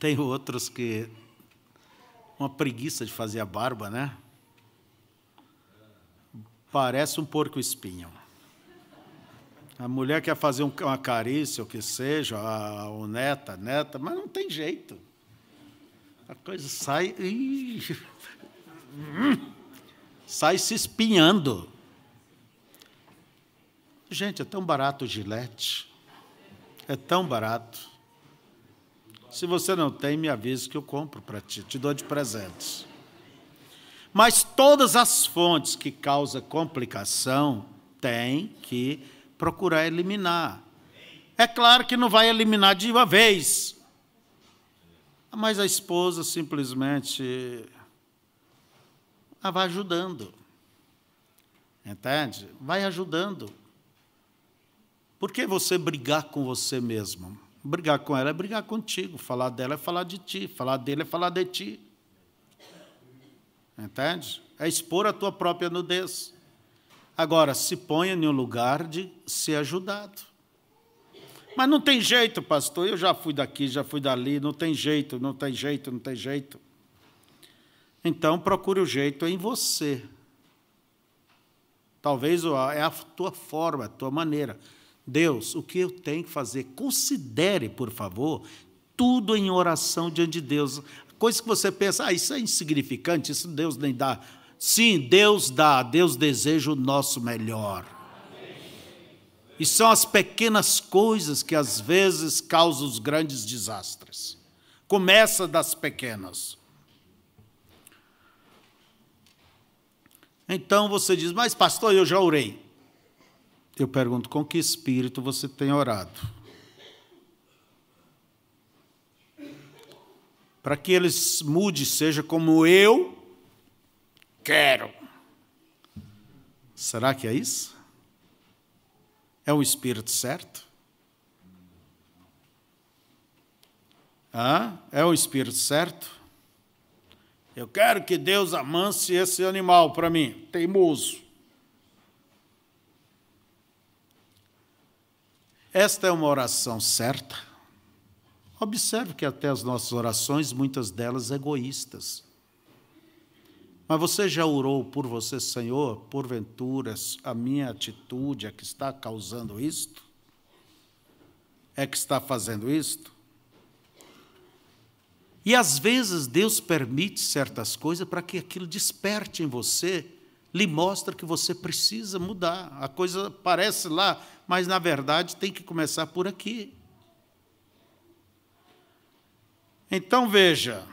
tem outros que. Uma preguiça de fazer a barba, né? Parece um porco espinho. A mulher quer fazer uma carícia, o que seja, a, o neta, neta, mas não tem jeito a coisa sai. sai se espinhando. Gente, é tão barato o gilete. É tão barato. Se você não tem, me avise que eu compro para ti. Te dou de presentes. Mas todas as fontes que causam complicação têm que procurar eliminar. É claro que não vai eliminar de uma vez, mas a esposa simplesmente ah, vai ajudando. Entende? Vai ajudando. Por que você brigar com você mesmo? Brigar com ela é brigar contigo, falar dela é falar de ti, falar dele é falar de ti. Entende? É expor a tua própria nudez. Agora, se ponha em um lugar de ser ajudado. Mas não tem jeito, pastor. Eu já fui daqui, já fui dali. Não tem jeito, não tem jeito, não tem jeito. Então, procure o jeito em você. Talvez é a tua forma, a tua maneira. Deus, o que eu tenho que fazer? Considere, por favor, tudo em oração diante de Deus. Coisa que você pensa, ah, isso é insignificante, isso Deus nem dá. Sim, Deus dá, Deus deseja o nosso melhor. E são as pequenas coisas que às vezes causam os grandes desastres. Começa das pequenas. Então você diz, mas pastor, eu já orei. Eu pergunto, com que espírito você tem orado? Para que eles mude, seja como eu quero. Será que é isso? É o espírito certo? Ah, é o espírito certo? Eu quero que Deus amance esse animal para mim, teimoso. Esta é uma oração certa. Observe que até as nossas orações, muitas delas egoístas. Mas você já orou por você, Senhor, porventura a minha atitude é que está causando isto? É que está fazendo isto? E às vezes Deus permite certas coisas para que aquilo desperte em você, lhe mostre que você precisa mudar. A coisa parece lá, mas na verdade tem que começar por aqui. Então veja,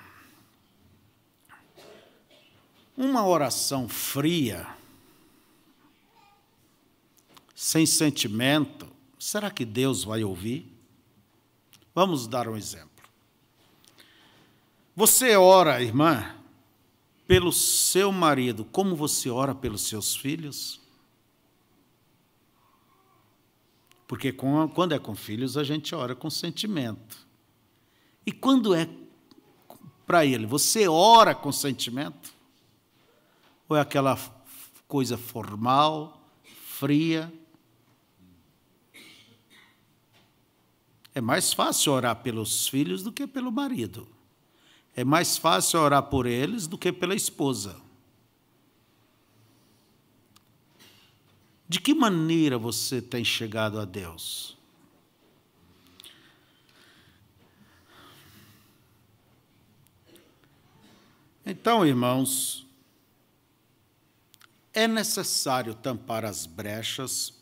uma oração fria, sem sentimento, será que Deus vai ouvir? Vamos dar um exemplo. Você ora, irmã, pelo seu marido, como você ora pelos seus filhos? Porque quando é com filhos, a gente ora com sentimento. E quando é para ele, você ora com sentimento? Ou é aquela coisa formal, fria? É mais fácil orar pelos filhos do que pelo marido. É mais fácil orar por eles do que pela esposa. De que maneira você tem chegado a Deus? Então, irmãos, é necessário tampar as brechas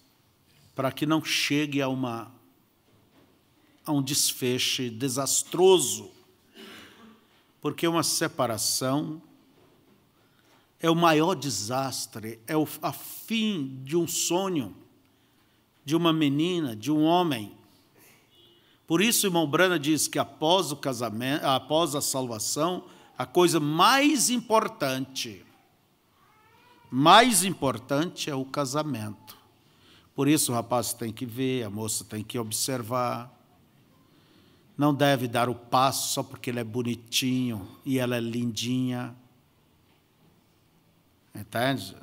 para que não chegue a, uma, a um desfecho desastroso, porque uma separação é o maior desastre, é o a fim de um sonho, de uma menina, de um homem. Por isso, irmão Brana diz que após o casamento, após a salvação, a coisa mais importante mais importante é o casamento. Por isso o rapaz tem que ver, a moça tem que observar. Não deve dar o passo só porque ele é bonitinho e ela é lindinha. Entende?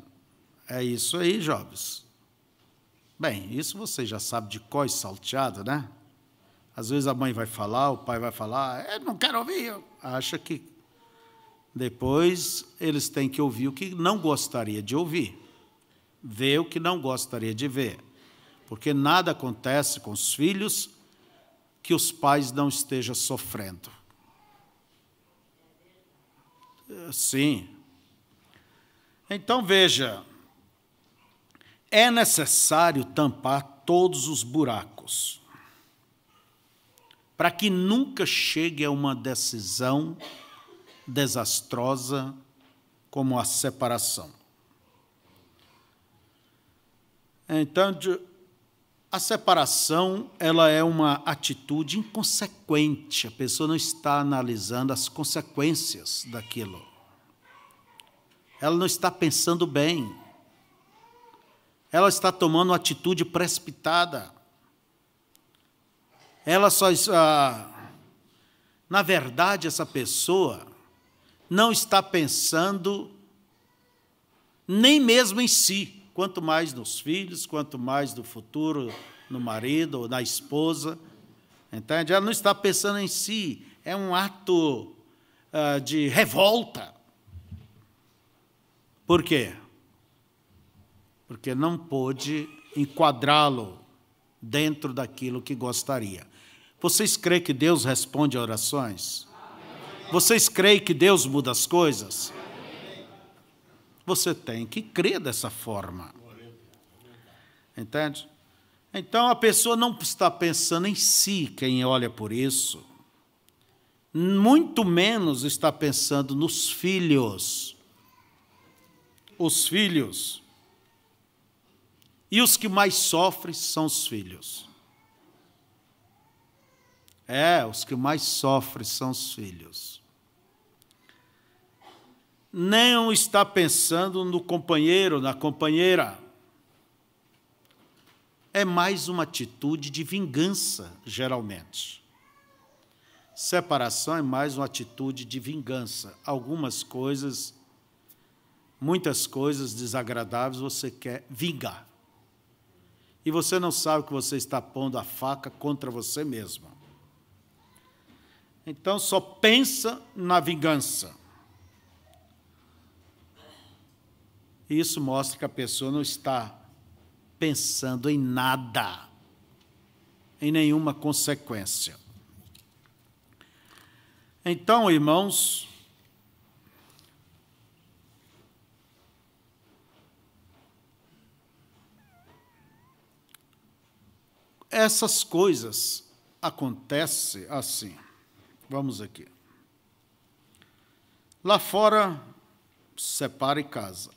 É isso aí, jovens. Bem, isso você já sabe de có e salteado, né? Às vezes a mãe vai falar, o pai vai falar, eu é, não quero ouvir. Acha que depois eles têm que ouvir o que não gostaria de ouvir, ver o que não gostaria de ver. Porque nada acontece com os filhos que os pais não estejam sofrendo. Sim. Então veja, é necessário tampar todos os buracos para que nunca chegue a uma decisão desastrosa como a separação. Então, a separação ela é uma atitude inconsequente. A pessoa não está analisando as consequências daquilo. Ela não está pensando bem. Ela está tomando uma atitude precipitada. Ela só. Ah, na verdade, essa pessoa não está pensando nem mesmo em si, quanto mais nos filhos, quanto mais no futuro, no marido ou na esposa. Entende? Ela não está pensando em si, é um ato uh, de revolta. Por quê? Porque não pôde enquadrá-lo dentro daquilo que gostaria. Vocês creem que Deus responde a orações? Vocês creem que Deus muda as coisas? Você tem que crer dessa forma. Entende? Então a pessoa não está pensando em si, quem olha por isso. Muito menos está pensando nos filhos. Os filhos. E os que mais sofrem são os filhos. É, os que mais sofrem são os filhos. Nem está pensando no companheiro, na companheira. É mais uma atitude de vingança, geralmente. Separação é mais uma atitude de vingança. Algumas coisas, muitas coisas desagradáveis você quer vingar. E você não sabe que você está pondo a faca contra você mesmo. Então só pensa na vingança. Isso mostra que a pessoa não está pensando em nada, em nenhuma consequência. Então, irmãos, essas coisas acontecem assim. Vamos aqui. Lá fora, separe casa.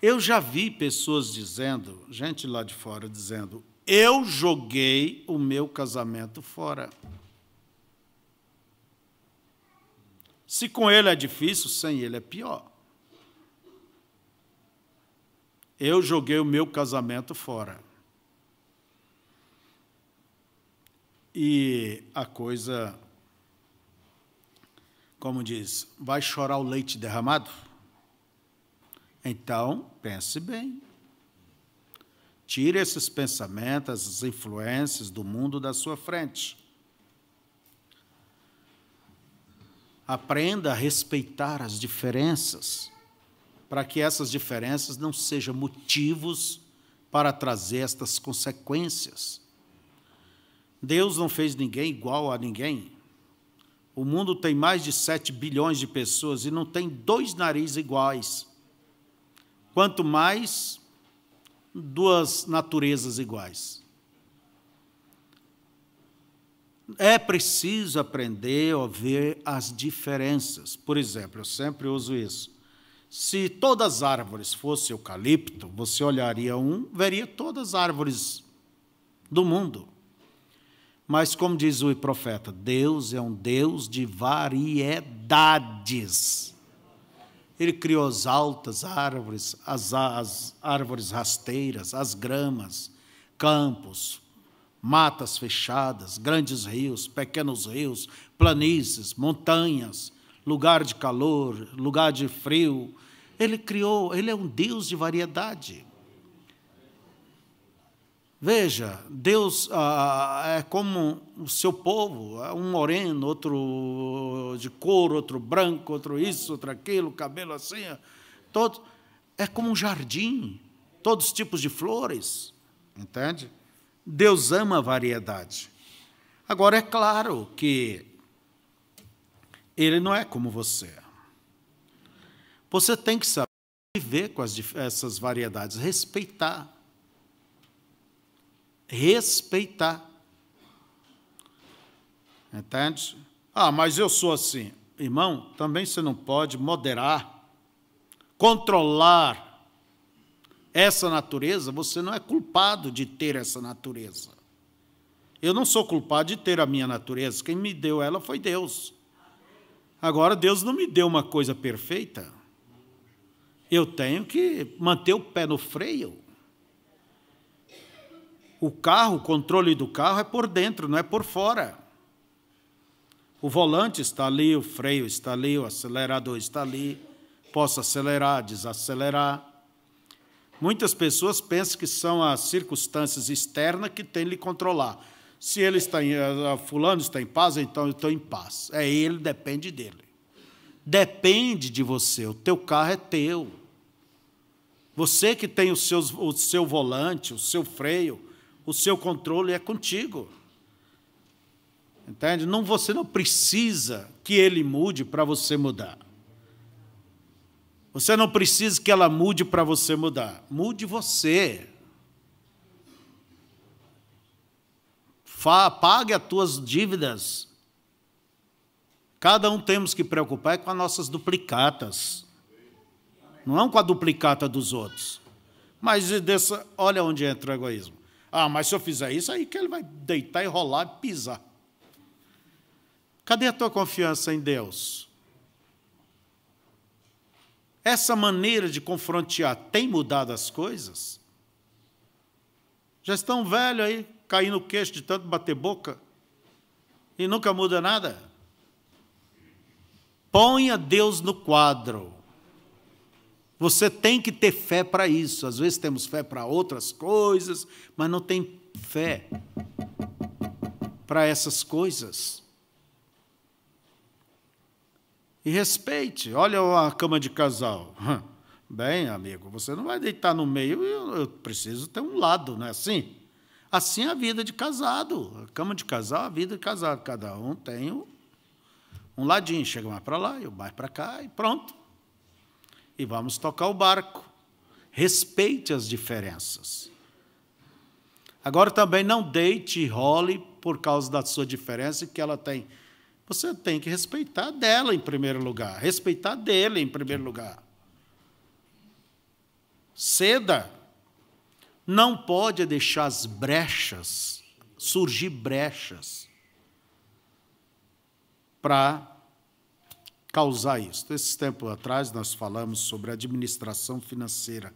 Eu já vi pessoas dizendo, gente lá de fora dizendo, eu joguei o meu casamento fora. Se com ele é difícil, sem ele é pior. Eu joguei o meu casamento fora. E a coisa, como diz, vai chorar o leite derramado? Então, pense bem. Tire esses pensamentos, essas influências do mundo da sua frente. Aprenda a respeitar as diferenças, para que essas diferenças não sejam motivos para trazer estas consequências. Deus não fez ninguém igual a ninguém. O mundo tem mais de 7 bilhões de pessoas e não tem dois narizes iguais. Quanto mais duas naturezas iguais. É preciso aprender a ver as diferenças. Por exemplo, eu sempre uso isso. Se todas as árvores fossem eucalipto, você olharia um, veria todas as árvores do mundo. Mas, como diz o profeta, Deus é um Deus de variedades. Ele criou as altas árvores, as, as árvores rasteiras, as gramas, campos, matas fechadas, grandes rios, pequenos rios, planícies, montanhas, lugar de calor, lugar de frio. Ele criou, ele é um Deus de variedade. Veja, Deus ah, ah, é como o seu povo, é um moreno, outro de couro, outro branco, outro isso, outro aquilo, cabelo assim, todo é como um jardim, todos os tipos de flores, entende? Deus ama a variedade. Agora é claro que ele não é como você. Você tem que saber viver com as, essas variedades, respeitar respeitar. Entende? Ah, mas eu sou assim. Irmão, também você não pode moderar, controlar essa natureza, você não é culpado de ter essa natureza. Eu não sou culpado de ter a minha natureza, quem me deu ela foi Deus. Agora, Deus não me deu uma coisa perfeita. Eu tenho que manter o pé no freio o carro, o controle do carro é por dentro, não é por fora. O volante está ali, o freio está ali, o acelerador está ali. Posso acelerar, desacelerar. Muitas pessoas pensam que são as circunstâncias externas que têm lhe controlar. Se ele está em, eh, eh, fulano está em paz, então eu estou em paz. É ele, depende dele. Depende de você. O teu carro é teu. Você que tem o seu, o seu volante, o seu freio, o seu controle é contigo. Entende? Não, você não precisa que ele mude para você mudar. Você não precisa que ela mude para você mudar. Mude você. Fa pague as tuas dívidas. Cada um temos que preocupar é com as nossas duplicatas. Não é com a duplicata dos outros. Mas dessa, olha onde entra o egoísmo. Ah, mas se eu fizer isso, aí que ele vai deitar e rolar e pisar. Cadê a tua confiança em Deus? Essa maneira de confrontear tem mudado as coisas? Já estão velho aí, caindo o queixo de tanto bater boca e nunca muda nada? Ponha Deus no quadro. Você tem que ter fé para isso. Às vezes temos fé para outras coisas, mas não tem fé para essas coisas. E respeite. Olha a cama de casal. Bem, amigo, você não vai deitar no meio, eu, eu preciso ter um lado, não é assim? Assim é a vida de casado. A cama de casal, a vida de casado. Cada um tem um, ladinho. Chega mais para lá, eu mais para cá e pronto e vamos tocar o barco. Respeite as diferenças. Agora também não deite e role por causa da sua diferença que ela tem. Você tem que respeitar dela em primeiro lugar, respeitar dele em primeiro lugar. Ceda. Não pode deixar as brechas, surgir brechas para causar isso. Esses tempo atrás nós falamos sobre administração financeira,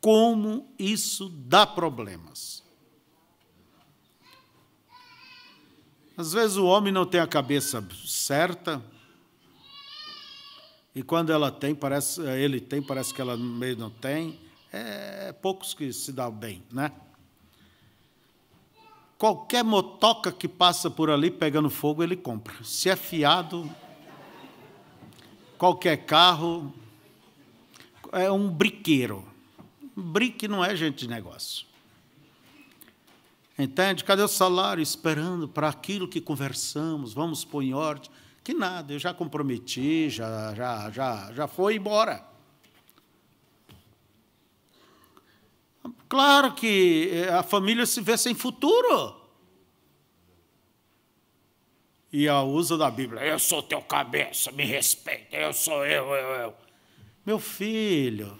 como isso dá problemas. Às vezes o homem não tem a cabeça certa e quando ela tem parece ele tem parece que ela meio não tem. É, é poucos que se dão bem, né? Qualquer motoca que passa por ali pegando fogo ele compra. Se é fiado qualquer carro. É um briqueiro. Brique não é gente de negócio. Entende? Cadê o salário esperando para aquilo que conversamos? Vamos pôr em ordem. Que nada, eu já comprometi, já, já, já, já foi embora. Claro que eh, a família se vê sem futuro e a uso da Bíblia. Eu sou teu cabeça, me respeita, eu sou eu, eu, eu. Meu filho,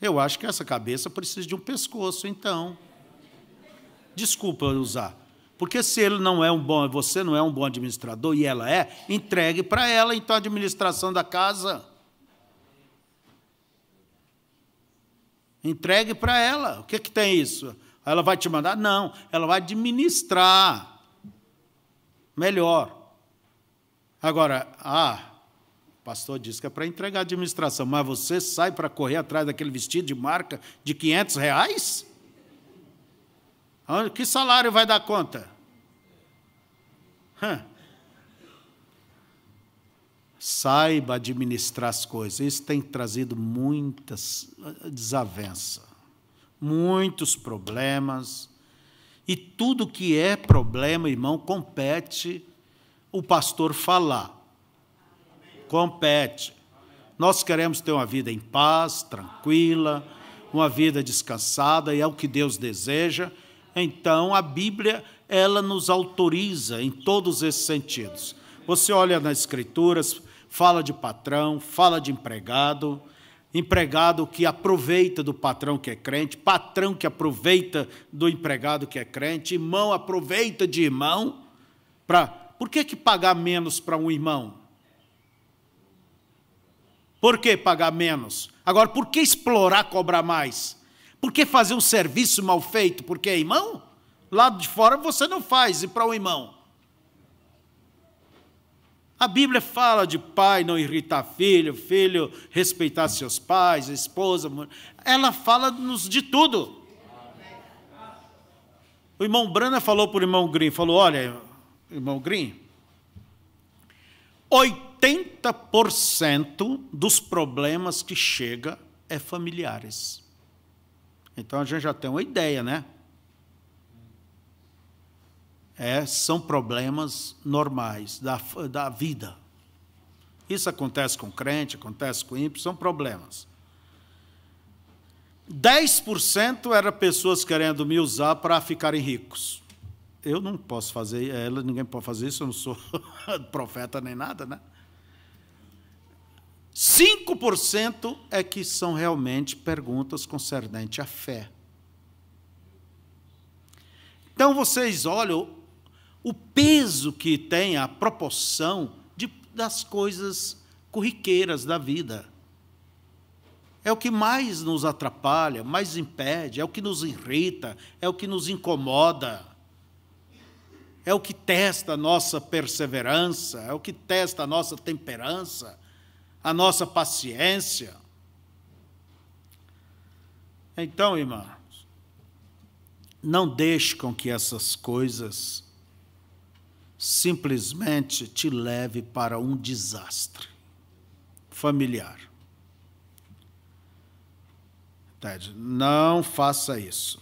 eu acho que essa cabeça precisa de um pescoço, então. Desculpa usar. Porque se ele não é um bom, você não é um bom administrador e ela é, entregue para ela então a administração da casa. Entregue para ela. O que, que tem isso? Ela vai te mandar? Não, ela vai administrar melhor. Agora, ah, o pastor diz que é para entregar a administração, mas você sai para correr atrás daquele vestido de marca de 500 reais? Que salário vai dar conta? Saiba administrar as coisas. Isso tem trazido muitas desavenças, muitos problemas, e tudo que é problema, irmão, compete o pastor falar. Compete. Nós queremos ter uma vida em paz, tranquila, uma vida descansada, e é o que Deus deseja. Então, a Bíblia, ela nos autoriza em todos esses sentidos. Você olha nas Escrituras, fala de patrão, fala de empregado, empregado que aproveita do patrão que é crente, patrão que aproveita do empregado que é crente, irmão aproveita de irmão. para por que, que pagar menos para um irmão? Por que pagar menos? Agora, por que explorar, cobrar mais? Por que fazer um serviço mal feito? Porque é irmão? Lado de fora você não faz, e para o um irmão? A Bíblia fala de pai não irritar filho, filho respeitar seus pais, esposa. Ela fala-nos de tudo. O irmão Brana falou para o irmão Green, falou, olha, irmão Green, 80% dos problemas que chega é familiares. Então a gente já tem uma ideia, né? é, são problemas normais da, da vida. Isso acontece com crente, acontece com ímpio, são problemas. 10% era pessoas querendo me usar para ficarem ricos. Eu não posso fazer, ela, é, ninguém pode fazer isso, eu não sou profeta nem nada, né? 5% é que são realmente perguntas concernentes à fé. Então vocês olham o peso que tem a proporção de, das coisas corriqueiras da vida. É o que mais nos atrapalha, mais impede, é o que nos irrita, é o que nos incomoda, é o que testa a nossa perseverança, é o que testa a nossa temperança, a nossa paciência. Então, irmãos, não deixe com que essas coisas simplesmente te leve para um desastre familiar. Ted, não faça isso.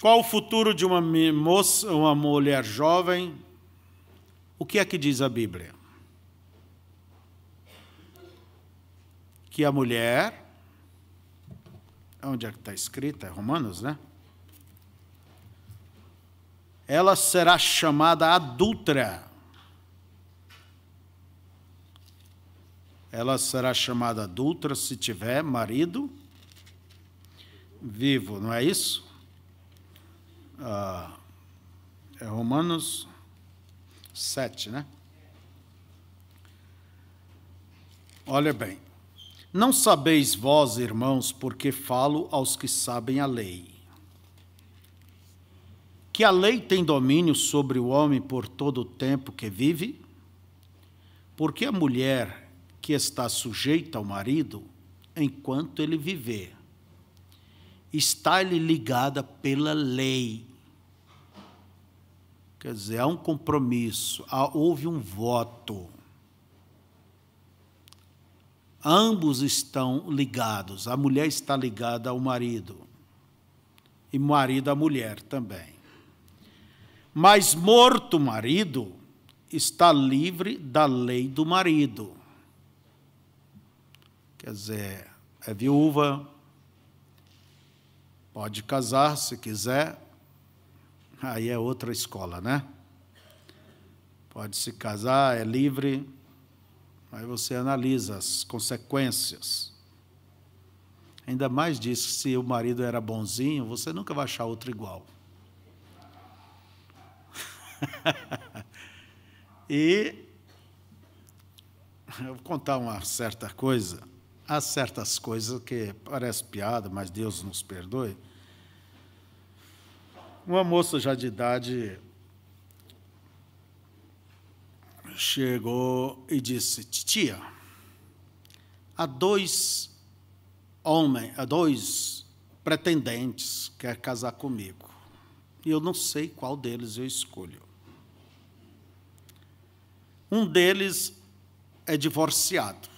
Qual o futuro de uma moça, uma mulher jovem? O que é que diz a Bíblia? Que a mulher, onde é que está escrita? É Romanos, né? ela será chamada adulta. Ela será chamada adulta se tiver marido vivo, não é isso? Ah, é Romanos 7, né? Olha bem. Não sabeis vós, irmãos, porque falo aos que sabem a lei que a lei tem domínio sobre o homem por todo o tempo que vive? Porque a mulher que está sujeita ao marido, enquanto ele viver, está-lhe ligada pela lei. Quer dizer, há um compromisso, há, houve um voto. Ambos estão ligados, a mulher está ligada ao marido, e o marido à mulher também. Mas morto o marido, está livre da lei do marido. Quer dizer, é viúva, pode casar se quiser, aí é outra escola, né? Pode se casar, é livre, aí você analisa as consequências. Ainda mais disso, se o marido era bonzinho, você nunca vai achar outro igual. e eu vou contar uma certa coisa. Há certas coisas que parece piada, mas Deus nos perdoe. Uma moça já de idade chegou e disse: Tia, há dois homens, há dois pretendentes que quer casar comigo. E eu não sei qual deles eu escolho. Um deles é divorciado.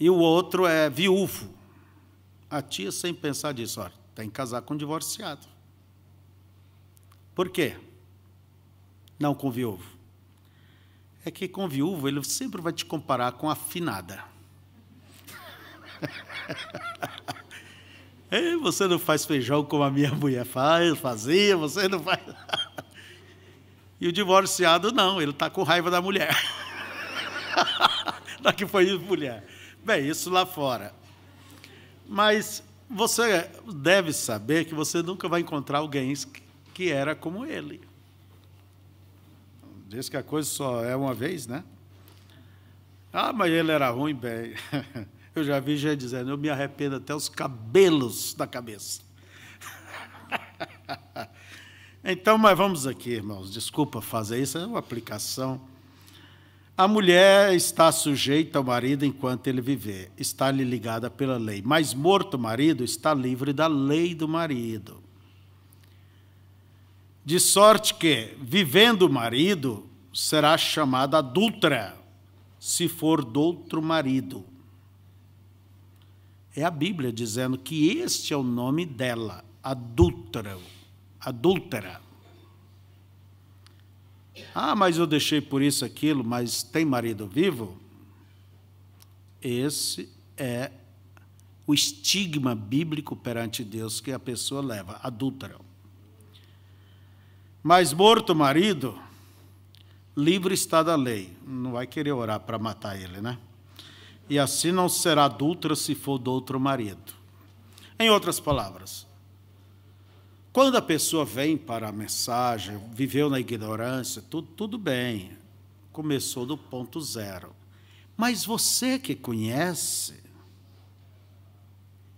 E o outro é viúvo. A tia, sem pensar, disso olha, tem que casar com um divorciado. Por quê? Não com viúvo. É que com viúvo ele sempre vai te comparar com afinada. Ei, você não faz feijão como a minha mulher faz, fazia, você não faz. E o divorciado não, ele está com raiva da mulher. da que foi mulher. Bem, isso lá fora. Mas você deve saber que você nunca vai encontrar alguém que era como ele. Diz que a coisa só é uma vez, né? Ah, mas ele era ruim, bem. Eu já vi gente dizendo, eu me arrependo até os cabelos da cabeça. Então, mas vamos aqui, irmãos, desculpa fazer isso, é uma aplicação. A mulher está sujeita ao marido enquanto ele viver, está-lhe ligada pela lei, mas morto o marido está livre da lei do marido. De sorte que, vivendo o marido, será chamada adulta se for do outro marido. É a Bíblia dizendo que este é o nome dela, adúltero adúltera. Ah, mas eu deixei por isso aquilo, mas tem marido vivo? Esse é o estigma bíblico perante Deus que a pessoa leva, adúltera. Mas morto o marido, livre está da lei. Não vai querer orar para matar ele, né? E assim não será adúltera se for do outro marido. Em outras palavras, quando a pessoa vem para a mensagem, viveu na ignorância, tudo, tudo bem, começou do ponto zero. Mas você que conhece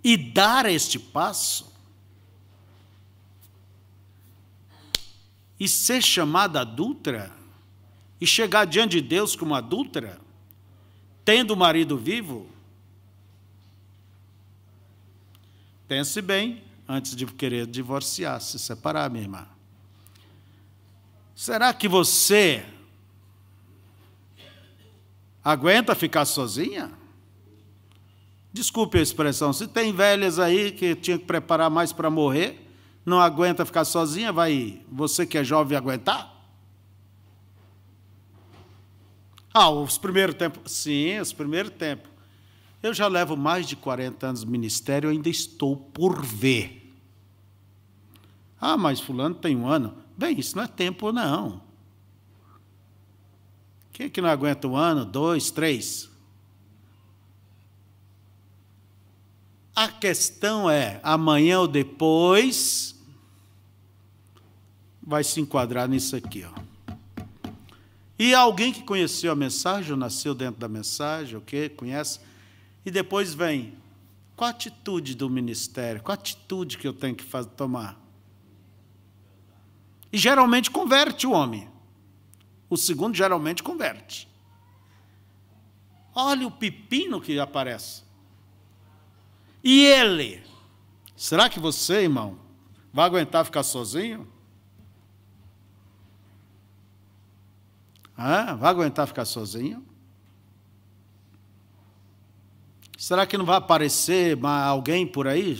e dar este passo e ser chamada adulta e chegar diante de Deus como adulta, tendo o marido vivo, pense bem antes de querer divorciar, se separar, minha irmã. Será que você aguenta ficar sozinha? Desculpe a expressão, se tem velhas aí que tinha que preparar mais para morrer, não aguenta ficar sozinha, vai você que é jovem aguentar? Ah, os primeiros tempos. Sim, os primeiros tempos. Eu já levo mais de 40 anos de ministério, ainda estou por ver ah, mas fulano tem um ano. Bem, isso não é tempo, não. Quem é que não aguenta um ano, dois, três? A questão é, amanhã ou depois, vai se enquadrar nisso aqui. Ó. E alguém que conheceu a mensagem, ou nasceu dentro da mensagem, o quê? que conhece, e depois vem, qual a atitude do ministério, qual a atitude que eu tenho que fazer, tomar? E geralmente converte o homem. O segundo geralmente converte. Olha o pepino que aparece. E ele? Será que você, irmão, vai aguentar ficar sozinho? Ah, vai aguentar ficar sozinho? Será que não vai aparecer alguém por aí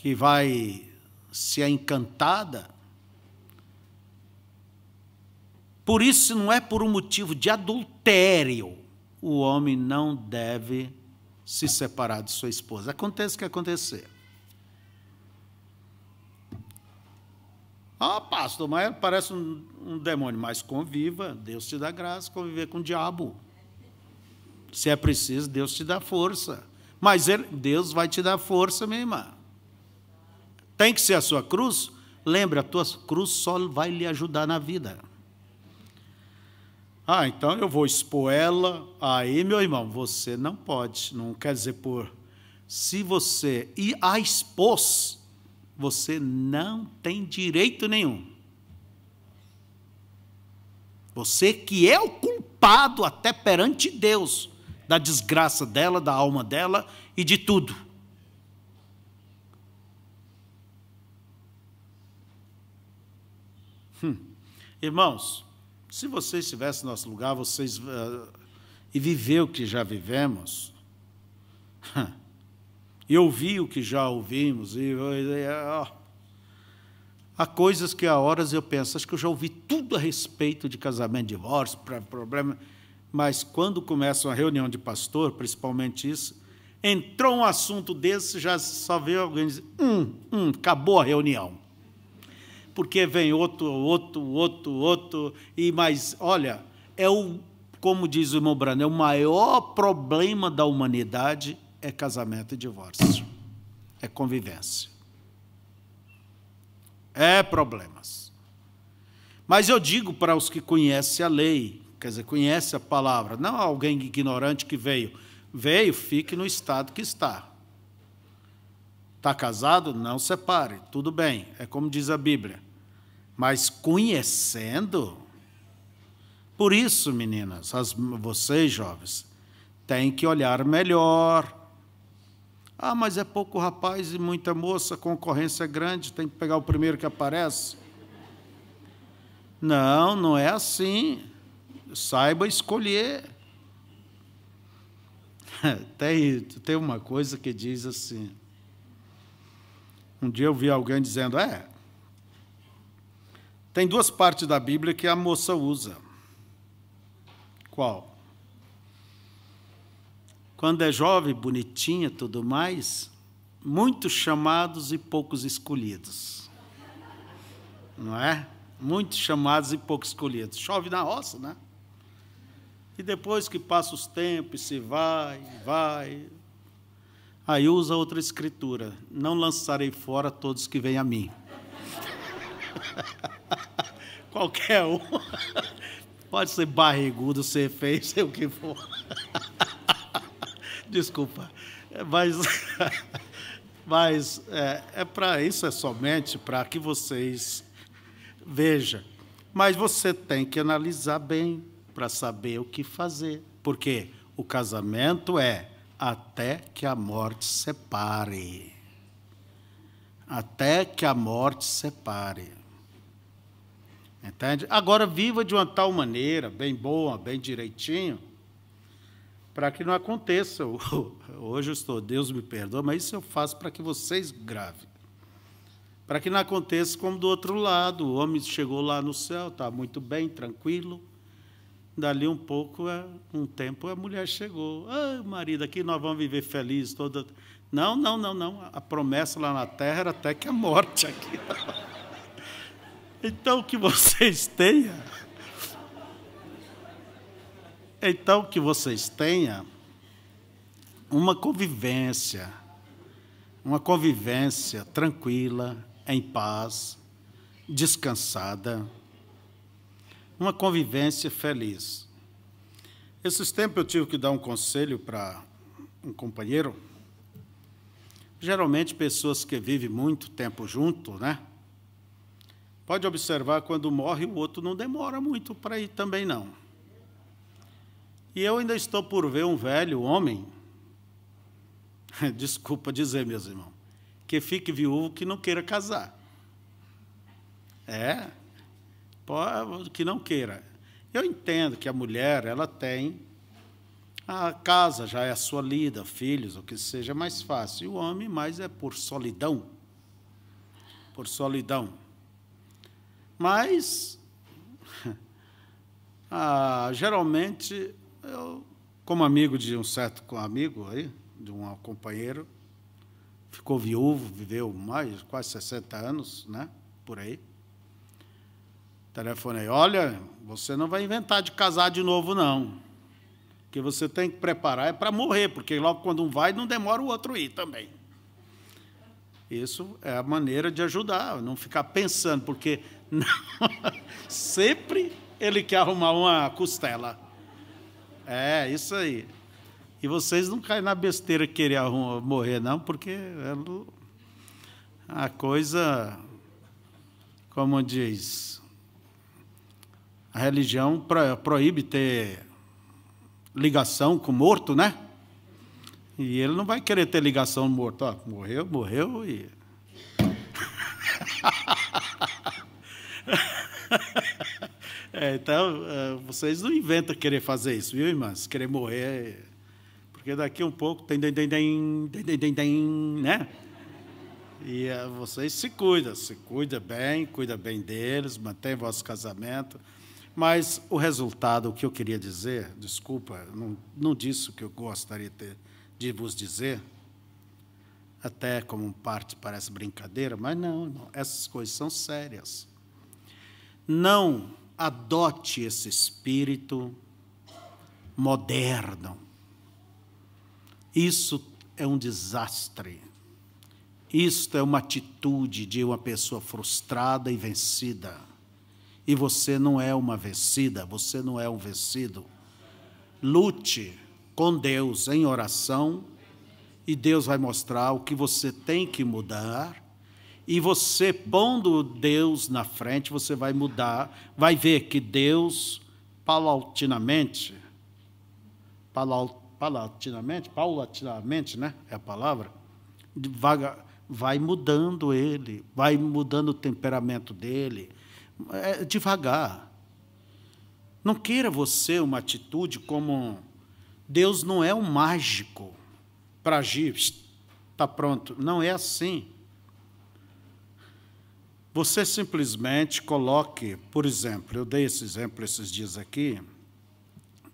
que vai ser encantada. Por isso, não é por um motivo de adultério o homem não deve se separar de sua esposa. Aconteça o que acontecer. Ah, pastor, mas parece um, um, demônio. Mas conviva, Deus te dá graça, conviver com o diabo. Se é preciso, Deus te dá força. Mas ele, Deus vai te dar força, minha irmã tem que ser a sua cruz, lembra, a tua cruz só vai lhe ajudar na vida. Ah, então eu vou expor ela. Aí, meu irmão, você não pode, não quer dizer por. Se você e a expôs, você não tem direito nenhum. Você que é o culpado até perante Deus da desgraça dela, da alma dela e de tudo. Irmãos, se você estivesse no nosso lugar, vocês uh, e viver o que já vivemos, e ouvir o que já ouvimos, e, eh, há coisas que há horas eu penso, acho que eu já ouvi tudo a respeito de casamento, divórcio, problema, mas quando começa uma reunião de pastor, principalmente isso, entrou um assunto desse, já só veio alguém dizer, hum, hum, acabou a reunião porque vem outro, outro, outro, outro, e mais, olha, é o, como diz o irmão Brandão é o maior problema da humanidade é casamento e divórcio, é convivência. É problemas. Mas eu digo para os que conhecem a lei, quer dizer, conhecem a palavra, não alguém ignorante que veio. Veio, fique no estado que está Está casado? Não separe, tudo bem, é como diz a Bíblia. Mas conhecendo. Por isso, meninas, as, vocês jovens, têm que olhar melhor. Ah, mas é pouco rapaz e muita moça, concorrência é grande, tem que pegar o primeiro que aparece. Não, não é assim. Saiba escolher. Tem, tem uma coisa que diz assim: um dia eu vi alguém dizendo: é. Tem duas partes da Bíblia que a moça usa. Qual? Quando é jovem, bonitinha, tudo mais, muitos chamados e poucos escolhidos. Não é? Muitos chamados e poucos escolhidos. Chove na roça, né? E depois que passa os tempos, se vai, vai, Aí usa outra escritura: Não lançarei fora todos que vêm a mim. Qualquer um. Pode ser barrigudo, ser feio, ser o que for. Desculpa. É, mas, mas é, é para isso é somente para que vocês vejam. Mas você tem que analisar bem para saber o que fazer. Porque o casamento é até que a morte separe. Até que a morte separe. Entende? Agora viva de uma tal maneira, bem boa, bem direitinho, para que não aconteça. Hoje eu estou, Deus me perdoa, mas isso eu faço para que vocês gravem. Para que não aconteça como do outro lado, o homem chegou lá no céu, está muito bem, tranquilo, Dali um pouco, é, um tempo, a mulher chegou. Ah, marido, aqui nós vamos viver felizes. Toda... Não, não, não, não. A promessa lá na terra era até que a morte aqui. Então, que vocês tenham. Então, que vocês tenham uma convivência, uma convivência tranquila, em paz, descansada uma convivência feliz. Esses tempos eu tive que dar um conselho para um companheiro. Geralmente, pessoas que vivem muito tempo junto, né? Pode observar quando morre, o outro não demora muito para ir também, não. E eu ainda estou por ver um velho homem, desculpa dizer, meus irmãos, que fique viúvo que não queira casar. É, que não queira. Eu entendo que a mulher ela tem a casa já é a sua lida, filhos, o que seja mais fácil. E o homem mais é por solidão, por solidão. Mas ah, geralmente eu, como amigo de um certo amigo aí, de um companheiro, ficou viúvo, viveu mais quase 60 anos, né? Por aí. Telefonei, olha, você não vai inventar de casar de novo, não. O que você tem que preparar é para morrer, porque logo quando um vai, não demora o outro ir também. Isso é a maneira de ajudar, não ficar pensando, porque não, sempre ele quer arrumar uma costela. É, isso aí. E vocês não caem na besteira de querer arrumar, morrer, não, porque é a coisa, como diz, a religião proíbe ter ligação com morto, né? E ele não vai querer ter ligação morto. Ó, morreu, morreu e. é, então, é, vocês não inventam querer fazer isso, viu, irmãs? Querer morrer. Porque daqui um pouco tem, tem, tem, tem, tem, tem, né? E é, vocês se cuidam, se cuidam bem, cuidam bem deles, mantém vosso casamento. Mas o resultado, o que eu queria dizer, desculpa, não, não disse o que eu gostaria de, de vos dizer, até como parte parece brincadeira, mas não, não, essas coisas são sérias. Não adote esse espírito moderno. Isso é um desastre. Isto é uma atitude de uma pessoa frustrada e vencida e você não é uma vencida, você não é um vencido. Lute com Deus em oração e Deus vai mostrar o que você tem que mudar. E você pondo Deus na frente, você vai mudar, vai ver que Deus paulatinamente paulatinamente, paulatinamente, né? É a palavra. vai mudando ele, vai mudando o temperamento dele, é devagar. Não queira você uma atitude como Deus não é um mágico para agir, está pronto. Não é assim. Você simplesmente coloque, por exemplo, eu dei esse exemplo esses dias aqui,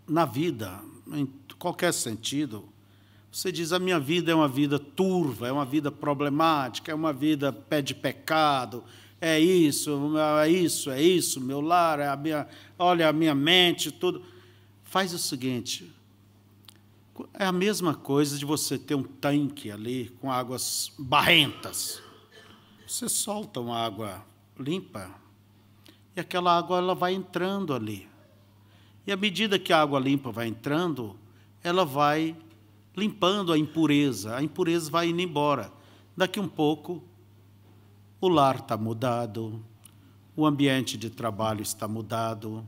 na vida, em qualquer sentido, você diz: a minha vida é uma vida turva, é uma vida problemática, é uma vida pé de pecado, é isso, é isso, é isso, meu lar, é a minha, olha a minha mente, tudo. Faz o seguinte, é a mesma coisa de você ter um tanque ali com águas barrentas. Você solta uma água limpa e aquela água ela vai entrando ali. E à medida que a água limpa vai entrando, ela vai limpando a impureza. A impureza vai indo embora. Daqui um pouco, o lar está mudado, o ambiente de trabalho está mudado,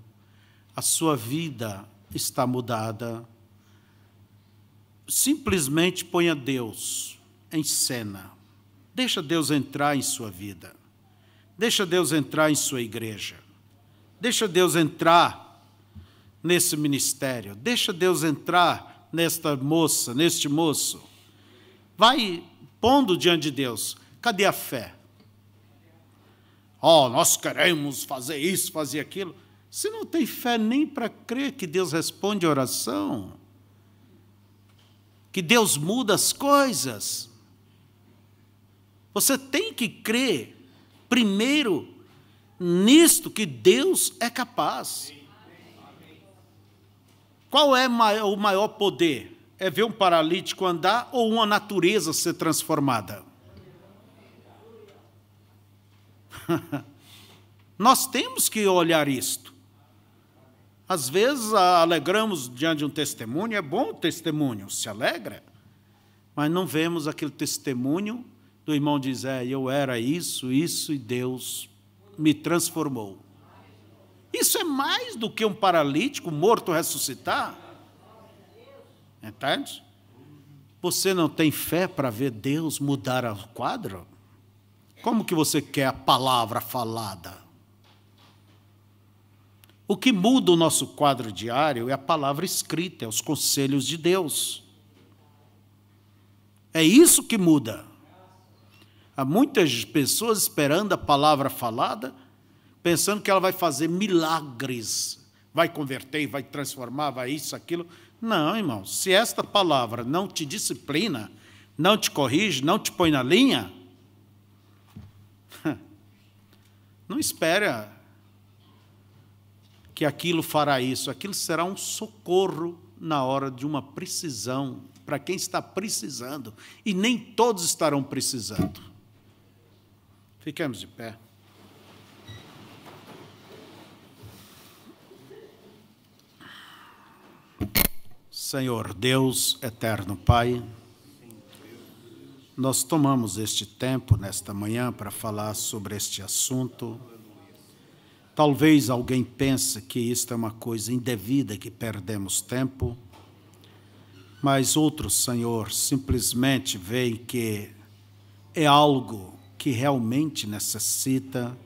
a sua vida está mudada. Simplesmente ponha Deus em cena. Deixa Deus entrar em sua vida. Deixa Deus entrar em sua igreja. Deixa Deus entrar nesse ministério. Deixa Deus entrar nesta moça, neste moço. Vai pondo diante de Deus. Cadê a fé? oh, nós queremos fazer isso, fazer aquilo. Se não tem fé nem para crer que Deus responde a oração, que Deus muda as coisas, você tem que crer primeiro nisto que Deus é capaz. Qual é o maior poder? É ver um paralítico andar ou uma natureza ser transformada? Nós temos que olhar isto. Às vezes alegramos diante de um testemunho, é bom o testemunho, se alegra, mas não vemos aquele testemunho do irmão dizer, é, eu era isso, isso e Deus me transformou. Isso é mais do que um paralítico morto ressuscitar. Entende? Você não tem fé para ver Deus mudar o quadro? Como que você quer a palavra falada? O que muda o nosso quadro diário é a palavra escrita, é os conselhos de Deus. É isso que muda. Há muitas pessoas esperando a palavra falada, pensando que ela vai fazer milagres, vai converter, vai transformar, vai isso, aquilo. Não, irmão, se esta palavra não te disciplina, não te corrige, não te põe na linha, Não espera que aquilo fará isso. Aquilo será um socorro na hora de uma precisão, para quem está precisando. E nem todos estarão precisando. Fiquemos de pé. Senhor Deus, eterno Pai, nós tomamos este tempo nesta manhã para falar sobre este assunto. Talvez alguém pense que isto é uma coisa indevida, que perdemos tempo, mas outro Senhor simplesmente veem que é algo que realmente necessita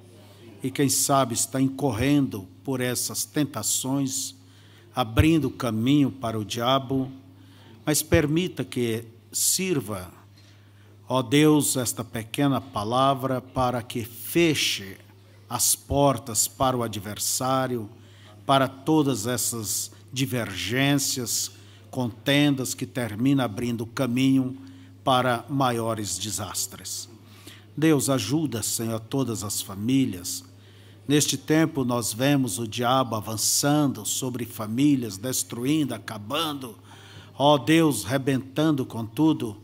e quem sabe está incorrendo por essas tentações, abrindo caminho para o diabo, mas permita que sirva Ó oh Deus, esta pequena palavra para que feche as portas para o adversário, para todas essas divergências, contendas que termina abrindo caminho para maiores desastres. Deus ajuda, Senhor, todas as famílias. Neste tempo nós vemos o diabo avançando sobre famílias, destruindo, acabando. Ó oh Deus, rebentando com tudo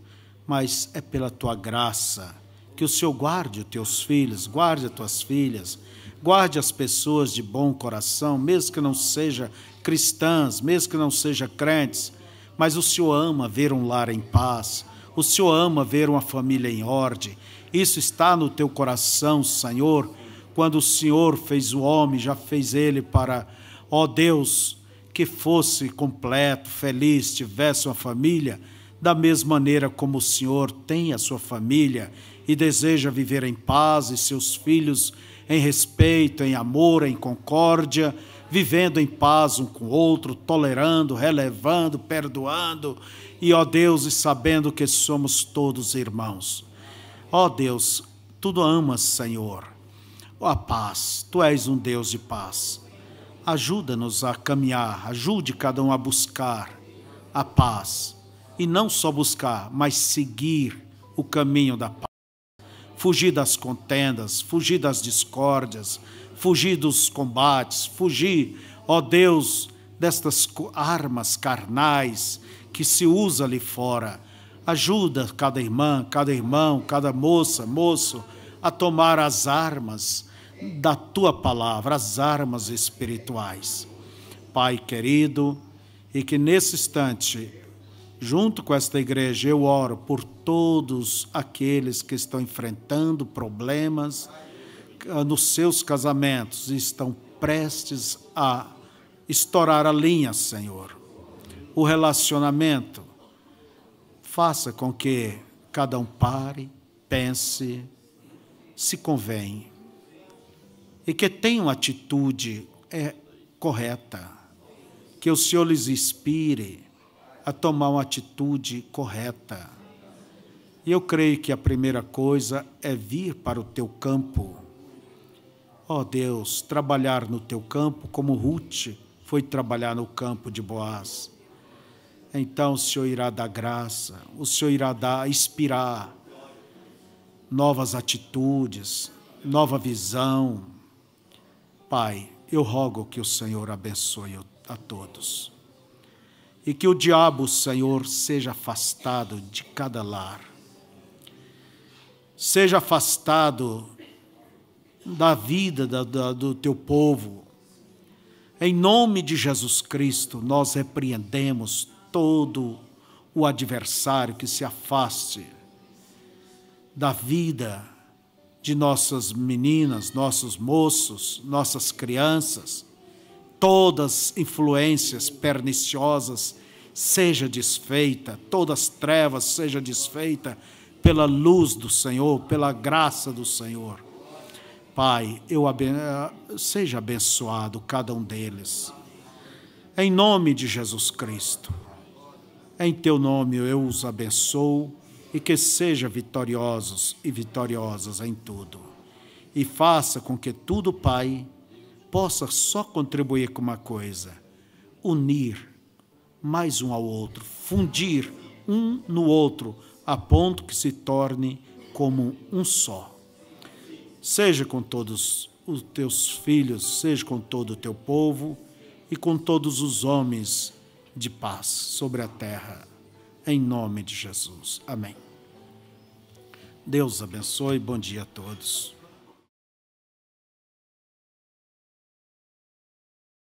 mas é pela tua graça. Que o Senhor guarde os teus filhos, guarde as tuas filhas, guarde as pessoas de bom coração, mesmo que não sejam cristãs, mesmo que não sejam crentes, mas o Senhor ama ver um lar em paz, o Senhor ama ver uma família em ordem. Isso está no teu coração, Senhor. Quando o Senhor fez o homem, já fez ele para, ó Deus, que fosse completo, feliz, tivesse uma família da mesma maneira como o Senhor tem a sua família e deseja viver em paz e seus filhos em respeito, em amor, em concórdia, vivendo em paz um com o outro, tolerando, relevando, perdoando, e ó Deus, e sabendo que somos todos irmãos. Ó Deus, tudo amas, Senhor. Ó paz, tu és um Deus de paz. Ajuda-nos a caminhar, ajude cada um a buscar a paz e não só buscar, mas seguir o caminho da paz. Fugir das contendas, fugir das discórdias, fugir dos combates, fugir, ó Deus, destas armas carnais que se usa ali fora. Ajuda cada irmã, cada irmão, cada moça, moço a tomar as armas da tua palavra, as armas espirituais. Pai querido, e que nesse instante Junto com esta igreja, eu oro por todos aqueles que estão enfrentando problemas ah, nos seus casamentos e estão prestes a estourar a linha, Senhor. O relacionamento, faça com que cada um pare, pense, se convém e que tenha uma atitude é, correta, que o Senhor lhes inspire a tomar uma atitude correta. E eu creio que a primeira coisa é vir para o teu campo. Ó oh Deus, trabalhar no teu campo como Ruth foi trabalhar no campo de Boaz. Então o Senhor irá dar graça, o Senhor irá dar, inspirar novas atitudes, nova visão. Pai, eu rogo que o Senhor abençoe a todos e que o diabo, Senhor, seja afastado de cada lar, seja afastado da vida da, da, do teu povo. Em nome de Jesus Cristo, nós repreendemos todo o adversário que se afaste da vida de nossas meninas, nossos moços, nossas crianças todas influências perniciosas seja desfeita, todas trevas seja desfeita pela luz do Senhor, pela graça do Senhor. Pai, eu aben eh, seja abençoado cada um deles. Em nome de Jesus Cristo. Em teu nome eu os abençoo e que sejam vitoriosos e vitoriosas em tudo. E faça com que tudo, Pai, possa só contribuir com uma coisa: unir mais um ao outro, fundir um no outro, a ponto que se torne como um só. Seja com todos os teus filhos, seja com todo o teu povo e com todos os homens de paz sobre a terra. Em nome de Jesus. Amém. Deus abençoe. Bom dia a todos.